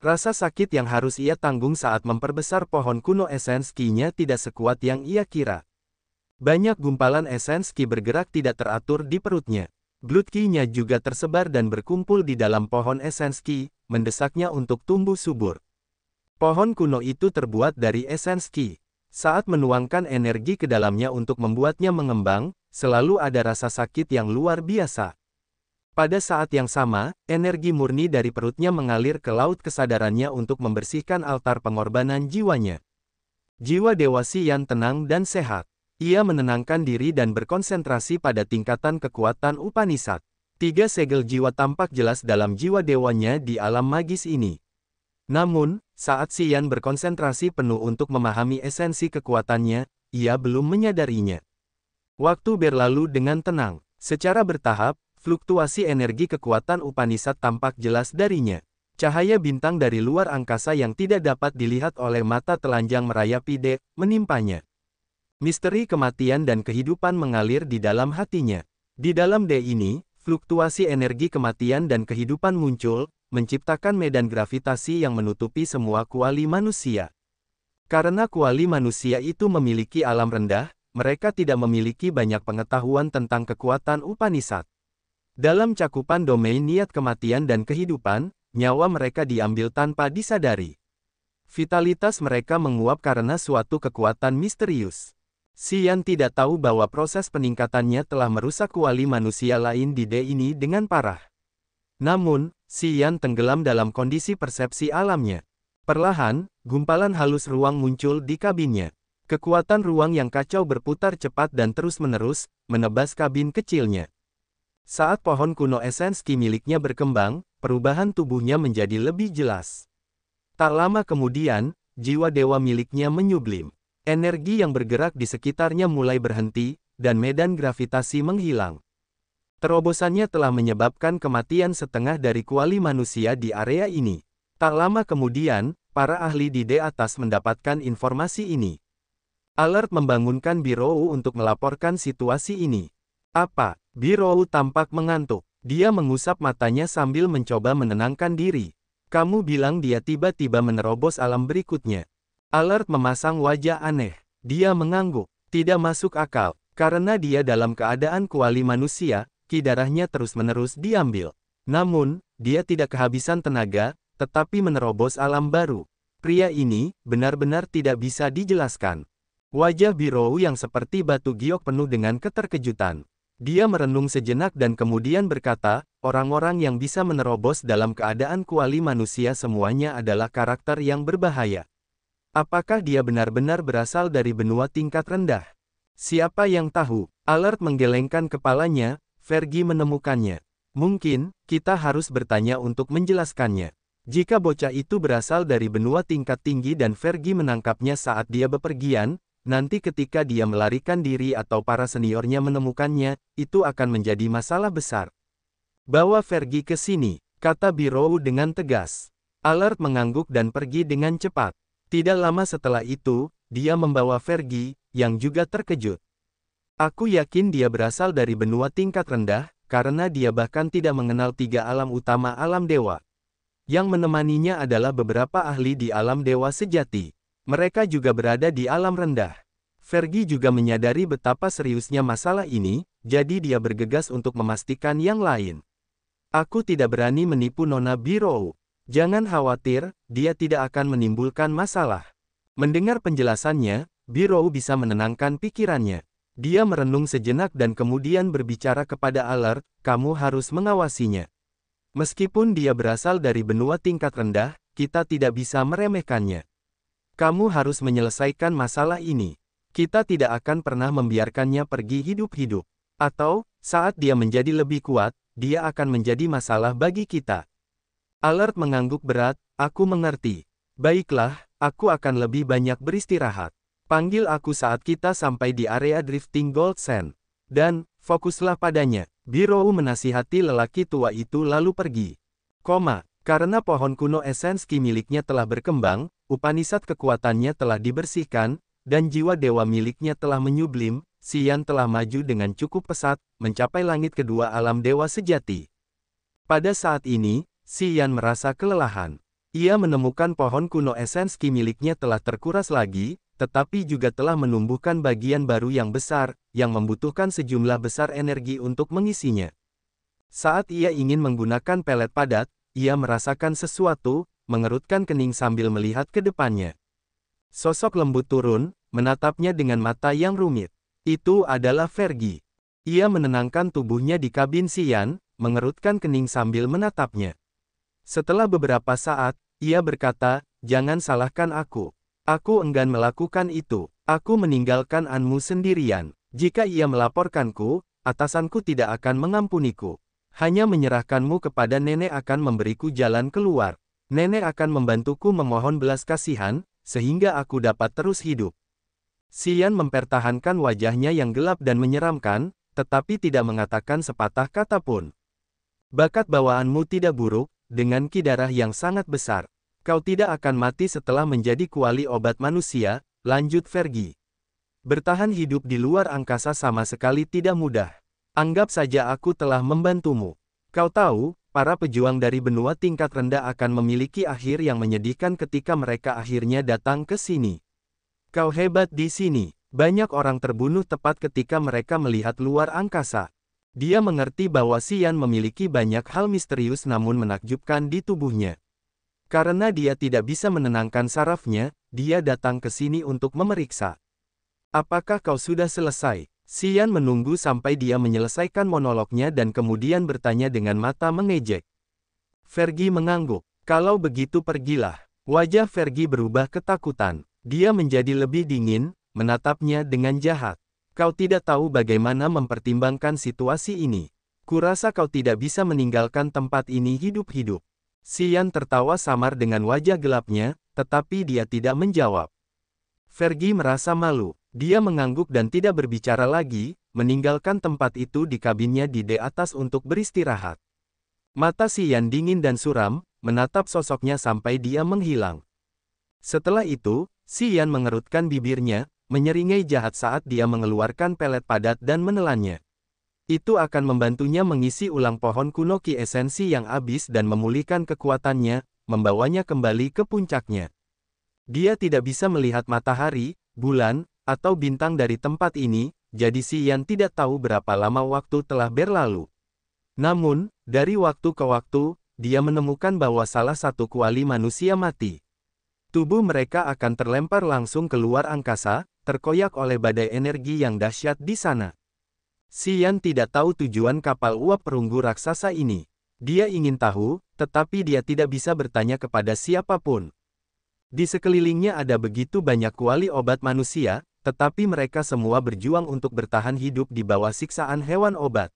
Rasa sakit yang harus ia tanggung saat memperbesar pohon kuno esens kinya tidak sekuat yang ia kira. Banyak gumpalan esens ki bergerak tidak teratur di perutnya. Blood kinya juga tersebar dan berkumpul di dalam pohon esens ki, mendesaknya untuk tumbuh subur. Pohon kuno itu terbuat dari esens ki. Saat menuangkan energi ke dalamnya untuk membuatnya mengembang, selalu ada rasa sakit yang luar biasa. Pada saat yang sama, energi murni dari perutnya mengalir ke laut kesadarannya untuk membersihkan altar pengorbanan jiwanya. Jiwa Dewa Sian tenang dan sehat. Ia menenangkan diri dan berkonsentrasi pada tingkatan kekuatan Upanisat. Tiga segel jiwa tampak jelas dalam jiwa dewanya di alam magis ini. Namun, saat Sian berkonsentrasi penuh untuk memahami esensi kekuatannya, ia belum menyadarinya. Waktu berlalu dengan tenang. Secara bertahap, Fluktuasi energi kekuatan Upanisad tampak jelas darinya. Cahaya bintang dari luar angkasa yang tidak dapat dilihat oleh mata telanjang merayapi dek, menimpanya. Misteri kematian dan kehidupan mengalir di dalam hatinya. Di dalam D ini, fluktuasi energi kematian dan kehidupan muncul, menciptakan medan gravitasi yang menutupi semua kuali manusia. Karena kuali manusia itu memiliki alam rendah, mereka tidak memiliki banyak pengetahuan tentang kekuatan Upanisad. Dalam cakupan domain niat kematian dan kehidupan, nyawa mereka diambil tanpa disadari. Vitalitas mereka menguap karena suatu kekuatan misterius. Sian tidak tahu bahwa proses peningkatannya telah merusak kuali manusia lain di D ini dengan parah. Namun, Sian tenggelam dalam kondisi persepsi alamnya. Perlahan, gumpalan halus ruang muncul di kabinnya. Kekuatan ruang yang kacau berputar cepat dan terus-menerus, menebas kabin kecilnya. Saat pohon kuno esensi miliknya berkembang, perubahan tubuhnya menjadi lebih jelas. Tak lama kemudian, jiwa dewa miliknya menyublim. Energi yang bergerak di sekitarnya mulai berhenti, dan medan gravitasi menghilang. Terobosannya telah menyebabkan kematian setengah dari kuali manusia di area ini. Tak lama kemudian, para ahli di D atas mendapatkan informasi ini. Alert membangunkan biro untuk melaporkan situasi ini. Apa Birou tampak mengantuk. Dia mengusap matanya sambil mencoba menenangkan diri. Kamu bilang dia tiba-tiba menerobos alam berikutnya. Alert memasang wajah aneh. Dia mengangguk. Tidak masuk akal. Karena dia dalam keadaan kuali manusia, kidarahnya terus-menerus diambil. Namun, dia tidak kehabisan tenaga, tetapi menerobos alam baru. Pria ini, benar-benar tidak bisa dijelaskan. Wajah Birou yang seperti batu giok penuh dengan keterkejutan. Dia merenung sejenak dan kemudian berkata, orang-orang yang bisa menerobos dalam keadaan kuali manusia semuanya adalah karakter yang berbahaya. Apakah dia benar-benar berasal dari benua tingkat rendah? Siapa yang tahu? Alert menggelengkan kepalanya, Fergie menemukannya. Mungkin, kita harus bertanya untuk menjelaskannya. Jika bocah itu berasal dari benua tingkat tinggi dan Fergie menangkapnya saat dia bepergian, Nanti ketika dia melarikan diri atau para seniornya menemukannya, itu akan menjadi masalah besar. Bawa Fergie ke sini, kata Birou dengan tegas. Alert mengangguk dan pergi dengan cepat. Tidak lama setelah itu, dia membawa Fergie, yang juga terkejut. Aku yakin dia berasal dari benua tingkat rendah, karena dia bahkan tidak mengenal tiga alam utama alam dewa. Yang menemaninya adalah beberapa ahli di alam dewa sejati. Mereka juga berada di alam rendah. Fergie juga menyadari betapa seriusnya masalah ini, jadi dia bergegas untuk memastikan yang lain. Aku tidak berani menipu Nona Biro. Jangan khawatir, dia tidak akan menimbulkan masalah. Mendengar penjelasannya, Biro bisa menenangkan pikirannya. Dia merenung sejenak dan kemudian berbicara kepada Alert, kamu harus mengawasinya. Meskipun dia berasal dari benua tingkat rendah, kita tidak bisa meremehkannya. Kamu harus menyelesaikan masalah ini. Kita tidak akan pernah membiarkannya pergi hidup-hidup. Atau, saat dia menjadi lebih kuat, dia akan menjadi masalah bagi kita. Alert mengangguk berat, aku mengerti. Baiklah, aku akan lebih banyak beristirahat. Panggil aku saat kita sampai di area drifting Gold Sand. Dan, fokuslah padanya. Birou menasihati lelaki tua itu lalu pergi. Koma, karena pohon kuno esenski miliknya telah berkembang, Upanisat kekuatannya telah dibersihkan, dan jiwa dewa miliknya telah menyublim, Sian telah maju dengan cukup pesat, mencapai langit kedua alam dewa sejati. Pada saat ini, Sian merasa kelelahan. Ia menemukan pohon kuno esenski miliknya telah terkuras lagi, tetapi juga telah menumbuhkan bagian baru yang besar, yang membutuhkan sejumlah besar energi untuk mengisinya. Saat ia ingin menggunakan pelet padat, ia merasakan sesuatu, mengerutkan kening sambil melihat ke depannya. Sosok lembut turun, menatapnya dengan mata yang rumit. Itu adalah Fergie. Ia menenangkan tubuhnya di kabin Sian, mengerutkan kening sambil menatapnya. Setelah beberapa saat, ia berkata, jangan salahkan aku. Aku enggan melakukan itu. Aku meninggalkan Anmu sendirian. Jika ia melaporkanku, atasanku tidak akan mengampuniku. Hanya menyerahkanmu kepada nenek akan memberiku jalan keluar. Nenek akan membantuku memohon belas kasihan, sehingga aku dapat terus hidup. Sian mempertahankan wajahnya yang gelap dan menyeramkan, tetapi tidak mengatakan sepatah kata pun. Bakat bawaanmu tidak buruk, dengan kidarah yang sangat besar. Kau tidak akan mati setelah menjadi kuali obat manusia, lanjut Vergi. Bertahan hidup di luar angkasa sama sekali tidak mudah. Anggap saja aku telah membantumu. Kau tahu, para pejuang dari benua tingkat rendah akan memiliki akhir yang menyedihkan ketika mereka akhirnya datang ke sini. Kau hebat di sini. Banyak orang terbunuh tepat ketika mereka melihat luar angkasa. Dia mengerti bahwa Sian memiliki banyak hal misterius namun menakjubkan di tubuhnya. Karena dia tidak bisa menenangkan sarafnya, dia datang ke sini untuk memeriksa. Apakah kau sudah selesai? Sian menunggu sampai dia menyelesaikan monolognya dan kemudian bertanya dengan mata mengejek. Fergie mengangguk. Kalau begitu pergilah. Wajah Fergie berubah ketakutan. Dia menjadi lebih dingin, menatapnya dengan jahat. Kau tidak tahu bagaimana mempertimbangkan situasi ini. Kurasa kau tidak bisa meninggalkan tempat ini hidup-hidup. Sian tertawa samar dengan wajah gelapnya, tetapi dia tidak menjawab. Fergie merasa malu. Dia mengangguk dan tidak berbicara lagi, meninggalkan tempat itu di kabinnya di de atas untuk beristirahat. Mata si Yan dingin dan suram, menatap sosoknya sampai dia menghilang. Setelah itu, si Yan mengerutkan bibirnya, menyeringai jahat saat dia mengeluarkan pelet padat dan menelannya. Itu akan membantunya mengisi ulang pohon kuno ki esensi yang habis dan memulihkan kekuatannya, membawanya kembali ke puncaknya. Dia tidak bisa melihat matahari, bulan, atau bintang dari tempat ini, jadi Si Yan tidak tahu berapa lama waktu telah berlalu. Namun, dari waktu ke waktu, dia menemukan bahwa salah satu kuali manusia mati. Tubuh mereka akan terlempar langsung keluar angkasa, terkoyak oleh badai energi yang dahsyat di sana. Sian tidak tahu tujuan kapal uap perunggu raksasa ini. Dia ingin tahu, tetapi dia tidak bisa bertanya kepada siapapun. Di sekelilingnya ada begitu banyak kuali obat manusia, tetapi mereka semua berjuang untuk bertahan hidup di bawah siksaan hewan obat.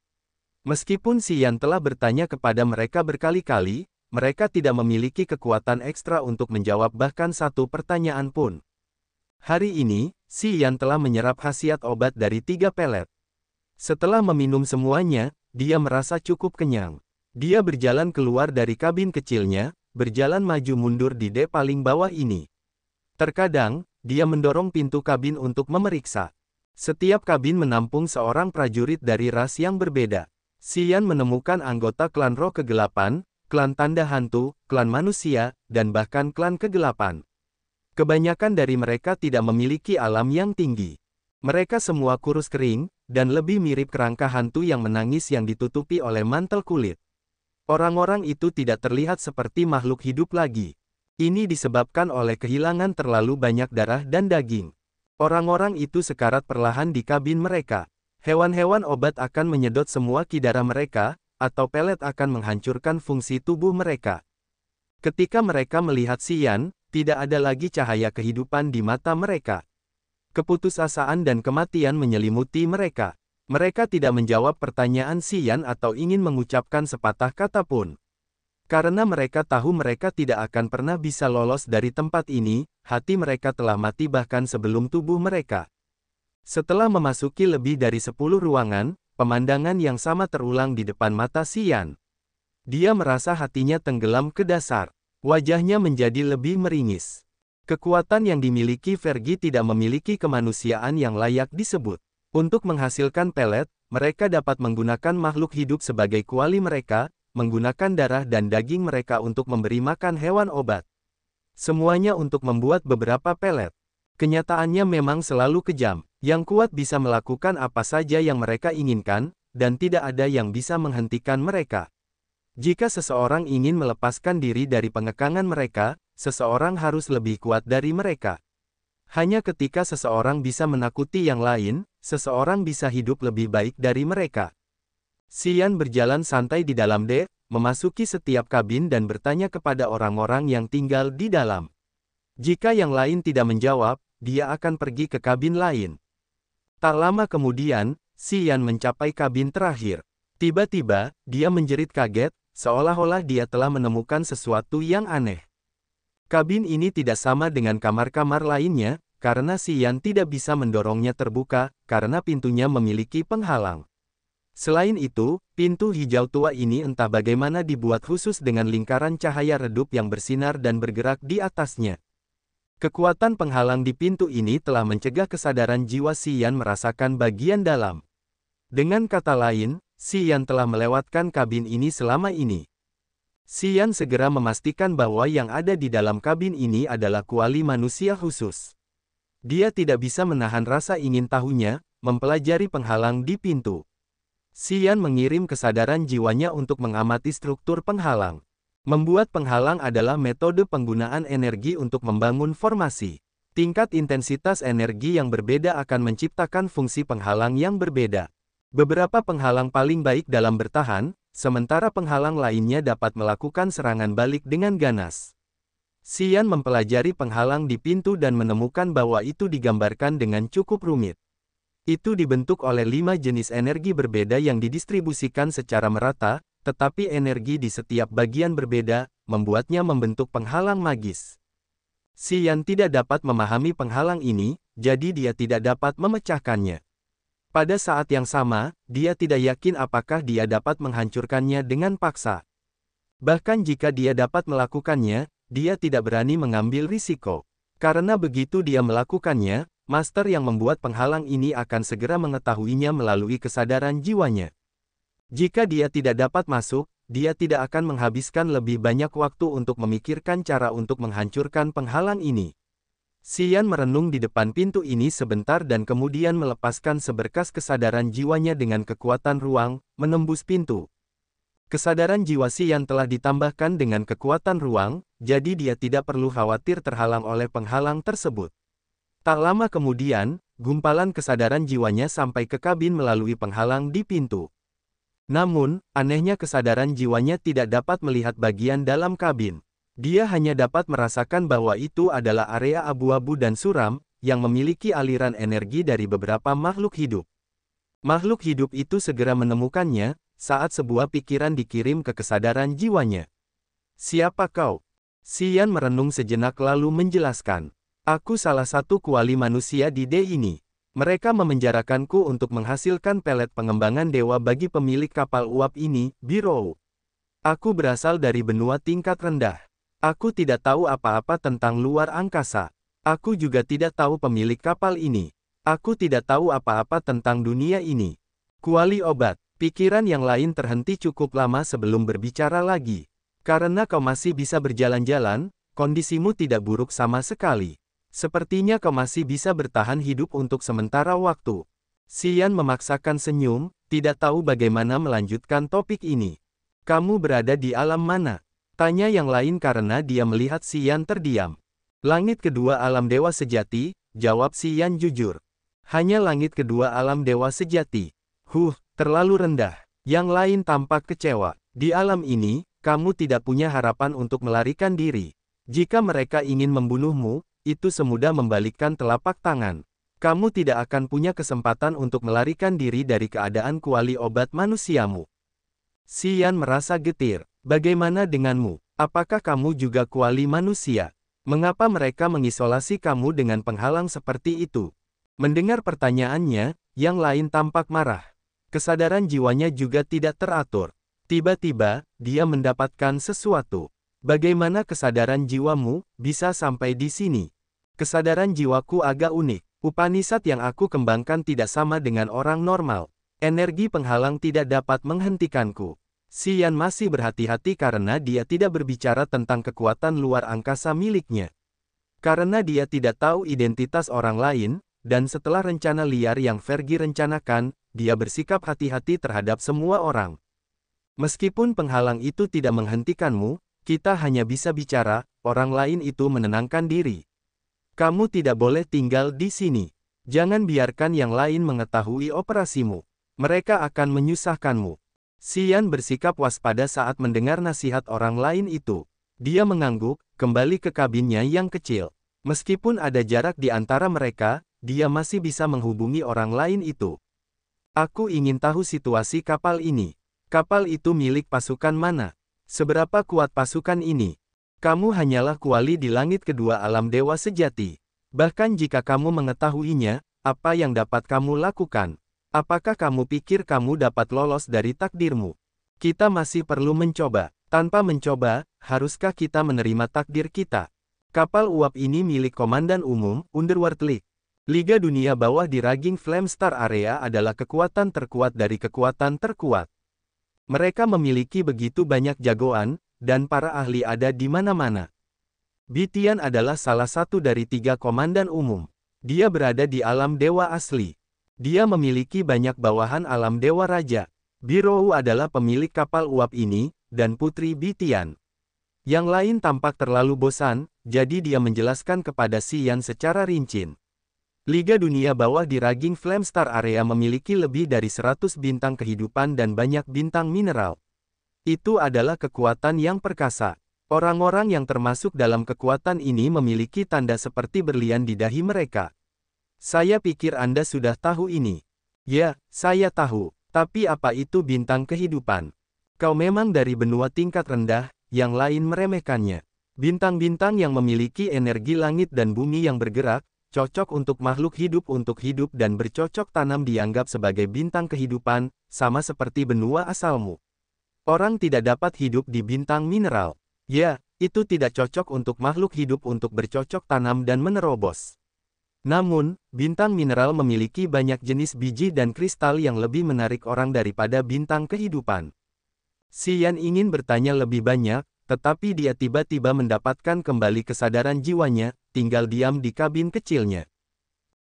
Meskipun Sian telah bertanya kepada mereka berkali-kali, mereka tidak memiliki kekuatan ekstra untuk menjawab bahkan satu pertanyaan pun. Hari ini, Sian telah menyerap khasiat obat dari tiga pelet. Setelah meminum semuanya, dia merasa cukup kenyang. Dia berjalan keluar dari kabin kecilnya, berjalan maju mundur di dek paling bawah ini. Terkadang, dia mendorong pintu kabin untuk memeriksa. Setiap kabin menampung seorang prajurit dari ras yang berbeda. Sian menemukan anggota klan roh kegelapan, klan tanda hantu, klan manusia, dan bahkan klan kegelapan. Kebanyakan dari mereka tidak memiliki alam yang tinggi. Mereka semua kurus kering, dan lebih mirip kerangka hantu yang menangis yang ditutupi oleh mantel kulit. Orang-orang itu tidak terlihat seperti makhluk hidup lagi. Ini disebabkan oleh kehilangan terlalu banyak darah dan daging. Orang-orang itu sekarat perlahan di kabin mereka. Hewan-hewan obat akan menyedot semua kidara mereka, atau pelet akan menghancurkan fungsi tubuh mereka. Ketika mereka melihat Sian, tidak ada lagi cahaya kehidupan di mata mereka. Keputusasaan dan kematian menyelimuti mereka. Mereka tidak menjawab pertanyaan Sian atau ingin mengucapkan sepatah kata pun. Karena mereka tahu mereka tidak akan pernah bisa lolos dari tempat ini, hati mereka telah mati bahkan sebelum tubuh mereka. Setelah memasuki lebih dari sepuluh ruangan, pemandangan yang sama terulang di depan mata Sian. Dia merasa hatinya tenggelam ke dasar. Wajahnya menjadi lebih meringis. Kekuatan yang dimiliki Vergi tidak memiliki kemanusiaan yang layak disebut. Untuk menghasilkan pelet, mereka dapat menggunakan makhluk hidup sebagai kuali mereka, menggunakan darah dan daging mereka untuk memberi makan hewan obat. Semuanya untuk membuat beberapa pelet. Kenyataannya memang selalu kejam, yang kuat bisa melakukan apa saja yang mereka inginkan, dan tidak ada yang bisa menghentikan mereka. Jika seseorang ingin melepaskan diri dari pengekangan mereka, seseorang harus lebih kuat dari mereka. Hanya ketika seseorang bisa menakuti yang lain, seseorang bisa hidup lebih baik dari mereka. Sian berjalan santai di dalam dek, memasuki setiap kabin dan bertanya kepada orang-orang yang tinggal di dalam. Jika yang lain tidak menjawab, dia akan pergi ke kabin lain. Tak lama kemudian, Sian mencapai kabin terakhir. Tiba-tiba, dia menjerit kaget, seolah-olah dia telah menemukan sesuatu yang aneh. Kabin ini tidak sama dengan kamar-kamar lainnya, karena Sian tidak bisa mendorongnya terbuka, karena pintunya memiliki penghalang. Selain itu, pintu hijau tua ini entah bagaimana dibuat khusus dengan lingkaran cahaya redup yang bersinar dan bergerak di atasnya. Kekuatan penghalang di pintu ini telah mencegah kesadaran jiwa Sian merasakan bagian dalam. Dengan kata lain, Sian telah melewatkan kabin ini selama ini. Sian segera memastikan bahwa yang ada di dalam kabin ini adalah kuali manusia khusus. Dia tidak bisa menahan rasa ingin tahunya, mempelajari penghalang di pintu. Xian mengirim kesadaran jiwanya untuk mengamati struktur penghalang. Membuat penghalang adalah metode penggunaan energi untuk membangun formasi. Tingkat intensitas energi yang berbeda akan menciptakan fungsi penghalang yang berbeda. Beberapa penghalang paling baik dalam bertahan, sementara penghalang lainnya dapat melakukan serangan balik dengan ganas. Sian mempelajari penghalang di pintu dan menemukan bahwa itu digambarkan dengan cukup rumit. Itu dibentuk oleh lima jenis energi berbeda yang didistribusikan secara merata, tetapi energi di setiap bagian berbeda, membuatnya membentuk penghalang magis. Yan tidak dapat memahami penghalang ini, jadi dia tidak dapat memecahkannya. Pada saat yang sama, dia tidak yakin apakah dia dapat menghancurkannya dengan paksa. Bahkan jika dia dapat melakukannya, dia tidak berani mengambil risiko. Karena begitu dia melakukannya, Master yang membuat penghalang ini akan segera mengetahuinya melalui kesadaran jiwanya. Jika dia tidak dapat masuk, dia tidak akan menghabiskan lebih banyak waktu untuk memikirkan cara untuk menghancurkan penghalang ini. Sian merenung di depan pintu ini sebentar dan kemudian melepaskan seberkas kesadaran jiwanya dengan kekuatan ruang, menembus pintu. Kesadaran jiwa Sian telah ditambahkan dengan kekuatan ruang, jadi dia tidak perlu khawatir terhalang oleh penghalang tersebut. Tak lama kemudian, gumpalan kesadaran jiwanya sampai ke kabin melalui penghalang di pintu. Namun, anehnya kesadaran jiwanya tidak dapat melihat bagian dalam kabin. Dia hanya dapat merasakan bahwa itu adalah area abu-abu dan suram, yang memiliki aliran energi dari beberapa makhluk hidup. Makhluk hidup itu segera menemukannya, saat sebuah pikiran dikirim ke kesadaran jiwanya. Siapa kau? Sian merenung sejenak lalu menjelaskan. Aku salah satu kuali manusia di D ini. Mereka memenjarakanku untuk menghasilkan pelet pengembangan dewa bagi pemilik kapal uap ini, Biro. Aku berasal dari benua tingkat rendah. Aku tidak tahu apa-apa tentang luar angkasa. Aku juga tidak tahu pemilik kapal ini. Aku tidak tahu apa-apa tentang dunia ini. Kuali obat, pikiran yang lain terhenti cukup lama sebelum berbicara lagi. Karena kau masih bisa berjalan-jalan, kondisimu tidak buruk sama sekali. Sepertinya kau masih bisa bertahan hidup untuk sementara waktu. Sian memaksakan senyum, tidak tahu bagaimana melanjutkan topik ini. Kamu berada di alam mana? Tanya yang lain karena dia melihat Sian terdiam. Langit kedua alam dewa sejati, jawab Sian jujur. Hanya langit kedua alam dewa sejati. Huh, terlalu rendah. Yang lain tampak kecewa. Di alam ini, kamu tidak punya harapan untuk melarikan diri. Jika mereka ingin membunuhmu, itu semudah membalikkan telapak tangan. Kamu tidak akan punya kesempatan untuk melarikan diri dari keadaan kuali obat manusiamu. Sian merasa getir. Bagaimana denganmu? Apakah kamu juga kuali manusia? Mengapa mereka mengisolasi kamu dengan penghalang seperti itu? Mendengar pertanyaannya, yang lain tampak marah. Kesadaran jiwanya juga tidak teratur. Tiba-tiba, dia mendapatkan sesuatu. Bagaimana kesadaran jiwamu bisa sampai di sini? Kesadaran jiwaku agak unik. Upanisat yang aku kembangkan tidak sama dengan orang normal. Energi penghalang tidak dapat menghentikanku. Sian masih berhati-hati karena dia tidak berbicara tentang kekuatan luar angkasa miliknya. Karena dia tidak tahu identitas orang lain, dan setelah rencana liar yang Vergi rencanakan, dia bersikap hati-hati terhadap semua orang. Meskipun penghalang itu tidak menghentikanmu, kita hanya bisa bicara, orang lain itu menenangkan diri. Kamu tidak boleh tinggal di sini. Jangan biarkan yang lain mengetahui operasimu. Mereka akan menyusahkanmu. Sian bersikap waspada saat mendengar nasihat orang lain itu. Dia mengangguk, kembali ke kabinnya yang kecil. Meskipun ada jarak di antara mereka, dia masih bisa menghubungi orang lain itu. Aku ingin tahu situasi kapal ini. Kapal itu milik pasukan mana? Seberapa kuat pasukan ini? Kamu hanyalah kuali di langit kedua alam dewa sejati. Bahkan jika kamu mengetahuinya, apa yang dapat kamu lakukan? Apakah kamu pikir kamu dapat lolos dari takdirmu? Kita masih perlu mencoba. Tanpa mencoba, haruskah kita menerima takdir kita? Kapal uap ini milik Komandan Umum, Underworld League. Liga Dunia Bawah di Raging Flame Star Area adalah kekuatan terkuat dari kekuatan terkuat. Mereka memiliki begitu banyak jagoan, dan para ahli ada di mana-mana. Bitian adalah salah satu dari tiga komandan umum. Dia berada di alam dewa asli. Dia memiliki banyak bawahan alam dewa raja. Birou adalah pemilik kapal uap ini, dan putri Bitian. Yang lain tampak terlalu bosan, jadi dia menjelaskan kepada Xian secara rinci. Liga dunia bawah di Raging Flame Area memiliki lebih dari 100 bintang kehidupan dan banyak bintang mineral. Itu adalah kekuatan yang perkasa. Orang-orang yang termasuk dalam kekuatan ini memiliki tanda seperti berlian di dahi mereka. Saya pikir Anda sudah tahu ini. Ya, saya tahu. Tapi apa itu bintang kehidupan? Kau memang dari benua tingkat rendah, yang lain meremehkannya. Bintang-bintang yang memiliki energi langit dan bumi yang bergerak, cocok untuk makhluk hidup untuk hidup dan bercocok tanam dianggap sebagai bintang kehidupan, sama seperti benua asalmu. Orang tidak dapat hidup di bintang mineral. Ya, itu tidak cocok untuk makhluk hidup untuk bercocok tanam dan menerobos. Namun, bintang mineral memiliki banyak jenis biji dan kristal yang lebih menarik orang daripada bintang kehidupan. Sian ingin bertanya lebih banyak, tetapi dia tiba-tiba mendapatkan kembali kesadaran jiwanya, tinggal diam di kabin kecilnya.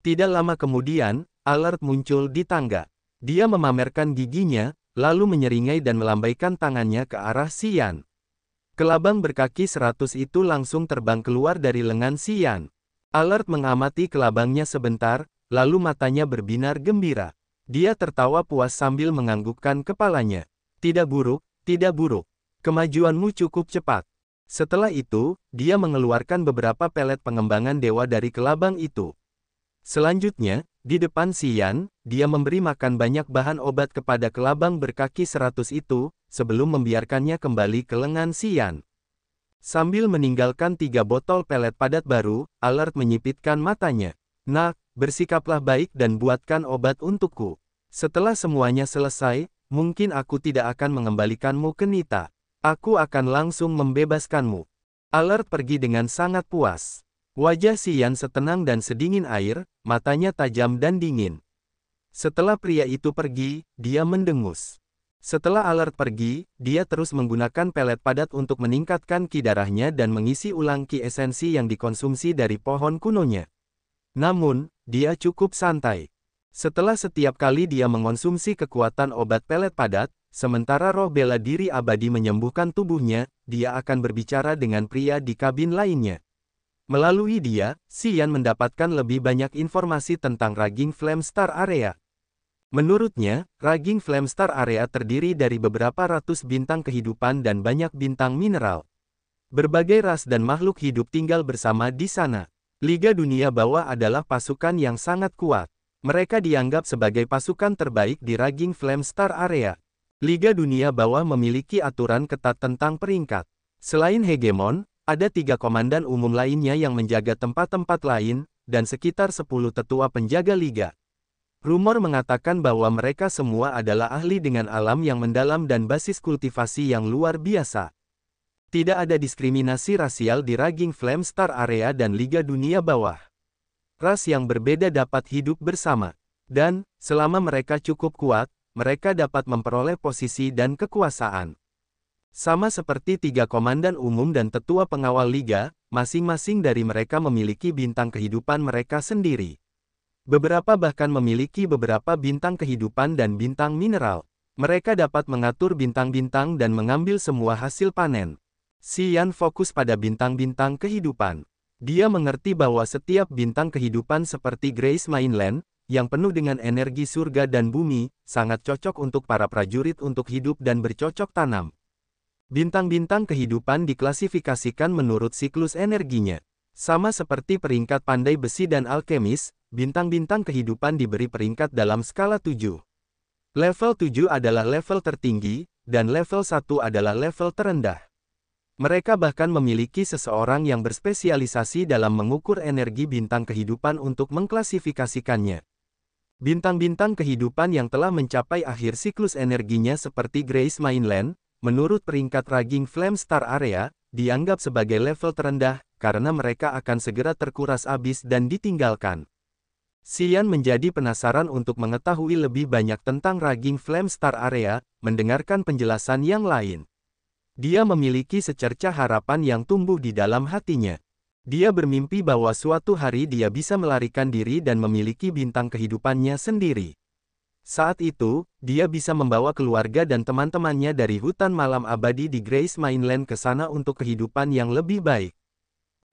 Tidak lama kemudian, alert muncul di tangga. Dia memamerkan giginya, lalu menyeringai dan melambaikan tangannya ke arah Sian. Kelabang berkaki seratus itu langsung terbang keluar dari lengan Sian. Alert mengamati kelabangnya sebentar, lalu matanya berbinar gembira. Dia tertawa puas sambil menganggukkan kepalanya. Tidak buruk, tidak buruk. Kemajuanmu cukup cepat. Setelah itu, dia mengeluarkan beberapa pelet pengembangan dewa dari kelabang itu. Selanjutnya, di depan Sian, dia memberi makan banyak bahan obat kepada kelabang berkaki seratus itu, sebelum membiarkannya kembali ke lengan Sian. Sambil meninggalkan tiga botol pelet padat baru, Alert menyipitkan matanya. Nak, bersikaplah baik dan buatkan obat untukku. Setelah semuanya selesai, mungkin aku tidak akan mengembalikanmu ke Nita. Aku akan langsung membebaskanmu. Alert pergi dengan sangat puas. Wajah Sian setenang dan sedingin air, matanya tajam dan dingin. Setelah pria itu pergi, dia mendengus. Setelah alert pergi, dia terus menggunakan pelet padat untuk meningkatkan ki darahnya dan mengisi ulang ki esensi yang dikonsumsi dari pohon kunonya. Namun, dia cukup santai. Setelah setiap kali dia mengonsumsi kekuatan obat pelet padat, Sementara roh bela diri abadi menyembuhkan tubuhnya, dia akan berbicara dengan pria di kabin lainnya. Melalui dia, Sian mendapatkan lebih banyak informasi tentang Raging Flame Star Area. Menurutnya, Raging Flame Star Area terdiri dari beberapa ratus bintang kehidupan dan banyak bintang mineral. Berbagai ras dan makhluk hidup tinggal bersama di sana. Liga Dunia Bawah adalah pasukan yang sangat kuat. Mereka dianggap sebagai pasukan terbaik di Raging Flame Star Area. Liga Dunia Bawah memiliki aturan ketat tentang peringkat. Selain hegemon, ada tiga komandan umum lainnya yang menjaga tempat-tempat lain, dan sekitar 10 tetua penjaga liga. Rumor mengatakan bahwa mereka semua adalah ahli dengan alam yang mendalam dan basis kultivasi yang luar biasa. Tidak ada diskriminasi rasial di Raging Flame Star Area dan Liga Dunia Bawah. Ras yang berbeda dapat hidup bersama. Dan, selama mereka cukup kuat, mereka dapat memperoleh posisi dan kekuasaan. Sama seperti tiga komandan umum dan tetua pengawal liga, masing-masing dari mereka memiliki bintang kehidupan mereka sendiri. Beberapa bahkan memiliki beberapa bintang kehidupan dan bintang mineral. Mereka dapat mengatur bintang-bintang dan mengambil semua hasil panen. Sian fokus pada bintang-bintang kehidupan. Dia mengerti bahwa setiap bintang kehidupan seperti Grace Mainland, yang penuh dengan energi surga dan bumi, sangat cocok untuk para prajurit untuk hidup dan bercocok tanam. Bintang-bintang kehidupan diklasifikasikan menurut siklus energinya. Sama seperti peringkat pandai besi dan alkemis, bintang-bintang kehidupan diberi peringkat dalam skala 7. Level 7 adalah level tertinggi, dan level 1 adalah level terendah. Mereka bahkan memiliki seseorang yang berspesialisasi dalam mengukur energi bintang kehidupan untuk mengklasifikasikannya. Bintang-bintang kehidupan yang telah mencapai akhir siklus energinya seperti Grace Mainland, menurut peringkat Raging Flame Star Area, dianggap sebagai level terendah, karena mereka akan segera terkuras abis dan ditinggalkan. Sian menjadi penasaran untuk mengetahui lebih banyak tentang Raging Flame Star Area, mendengarkan penjelasan yang lain. Dia memiliki secerca harapan yang tumbuh di dalam hatinya. Dia bermimpi bahwa suatu hari dia bisa melarikan diri dan memiliki bintang kehidupannya sendiri. Saat itu, dia bisa membawa keluarga dan teman-temannya dari hutan malam abadi di Grace Mainland ke sana untuk kehidupan yang lebih baik.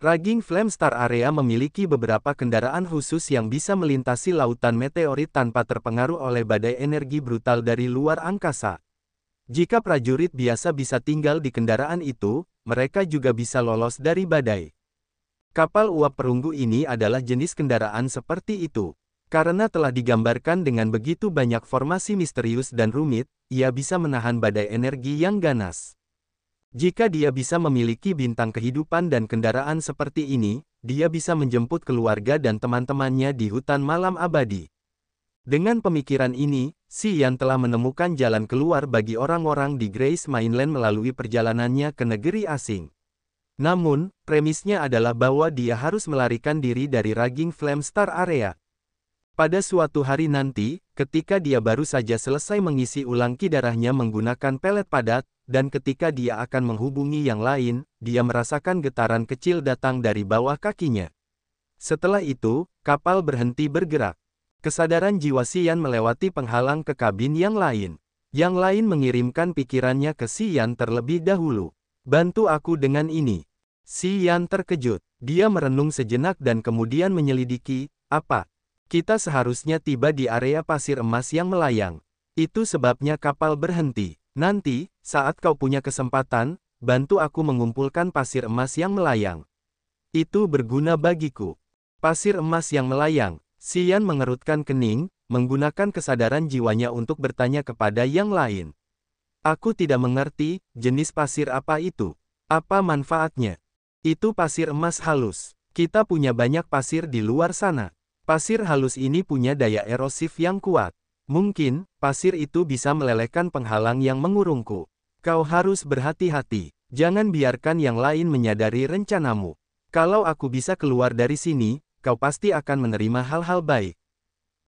Raging Flame Star Area memiliki beberapa kendaraan khusus yang bisa melintasi lautan meteorit tanpa terpengaruh oleh badai energi brutal dari luar angkasa. Jika prajurit biasa bisa tinggal di kendaraan itu, mereka juga bisa lolos dari badai. Kapal uap perunggu ini adalah jenis kendaraan seperti itu. Karena telah digambarkan dengan begitu banyak formasi misterius dan rumit, ia bisa menahan badai energi yang ganas. Jika dia bisa memiliki bintang kehidupan dan kendaraan seperti ini, dia bisa menjemput keluarga dan teman-temannya di hutan malam abadi. Dengan pemikiran ini, Si Yan telah menemukan jalan keluar bagi orang-orang di Grace Mainland melalui perjalanannya ke negeri asing. Namun, premisnya adalah bahwa dia harus melarikan diri dari raging Flame Star Area. Pada suatu hari nanti, ketika dia baru saja selesai mengisi ulang ki darahnya menggunakan pelet padat, dan ketika dia akan menghubungi yang lain, dia merasakan getaran kecil datang dari bawah kakinya. Setelah itu, kapal berhenti bergerak. Kesadaran jiwa Sian melewati penghalang ke kabin yang lain. Yang lain mengirimkan pikirannya ke Sian terlebih dahulu. Bantu aku dengan ini. Si Yan terkejut. Dia merenung sejenak dan kemudian menyelidiki, apa? Kita seharusnya tiba di area pasir emas yang melayang. Itu sebabnya kapal berhenti. Nanti, saat kau punya kesempatan, bantu aku mengumpulkan pasir emas yang melayang. Itu berguna bagiku. Pasir emas yang melayang, Sian mengerutkan kening, menggunakan kesadaran jiwanya untuk bertanya kepada yang lain. Aku tidak mengerti, jenis pasir apa itu? Apa manfaatnya? Itu pasir emas halus. Kita punya banyak pasir di luar sana. Pasir halus ini punya daya erosif yang kuat. Mungkin, pasir itu bisa melelehkan penghalang yang mengurungku. Kau harus berhati-hati. Jangan biarkan yang lain menyadari rencanamu. Kalau aku bisa keluar dari sini, kau pasti akan menerima hal-hal baik.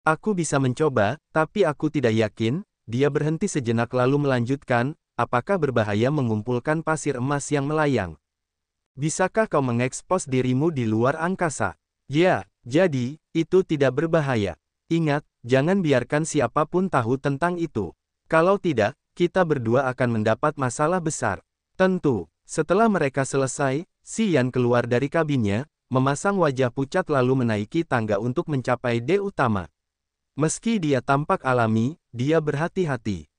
Aku bisa mencoba, tapi aku tidak yakin, dia berhenti sejenak lalu melanjutkan, apakah berbahaya mengumpulkan pasir emas yang melayang. Bisakah kau mengekspos dirimu di luar angkasa? Ya, jadi, itu tidak berbahaya. Ingat, jangan biarkan siapapun tahu tentang itu. Kalau tidak, kita berdua akan mendapat masalah besar. Tentu, setelah mereka selesai, Yan keluar dari kabinnya, memasang wajah pucat lalu menaiki tangga untuk mencapai D utama. Meski dia tampak alami, dia berhati-hati.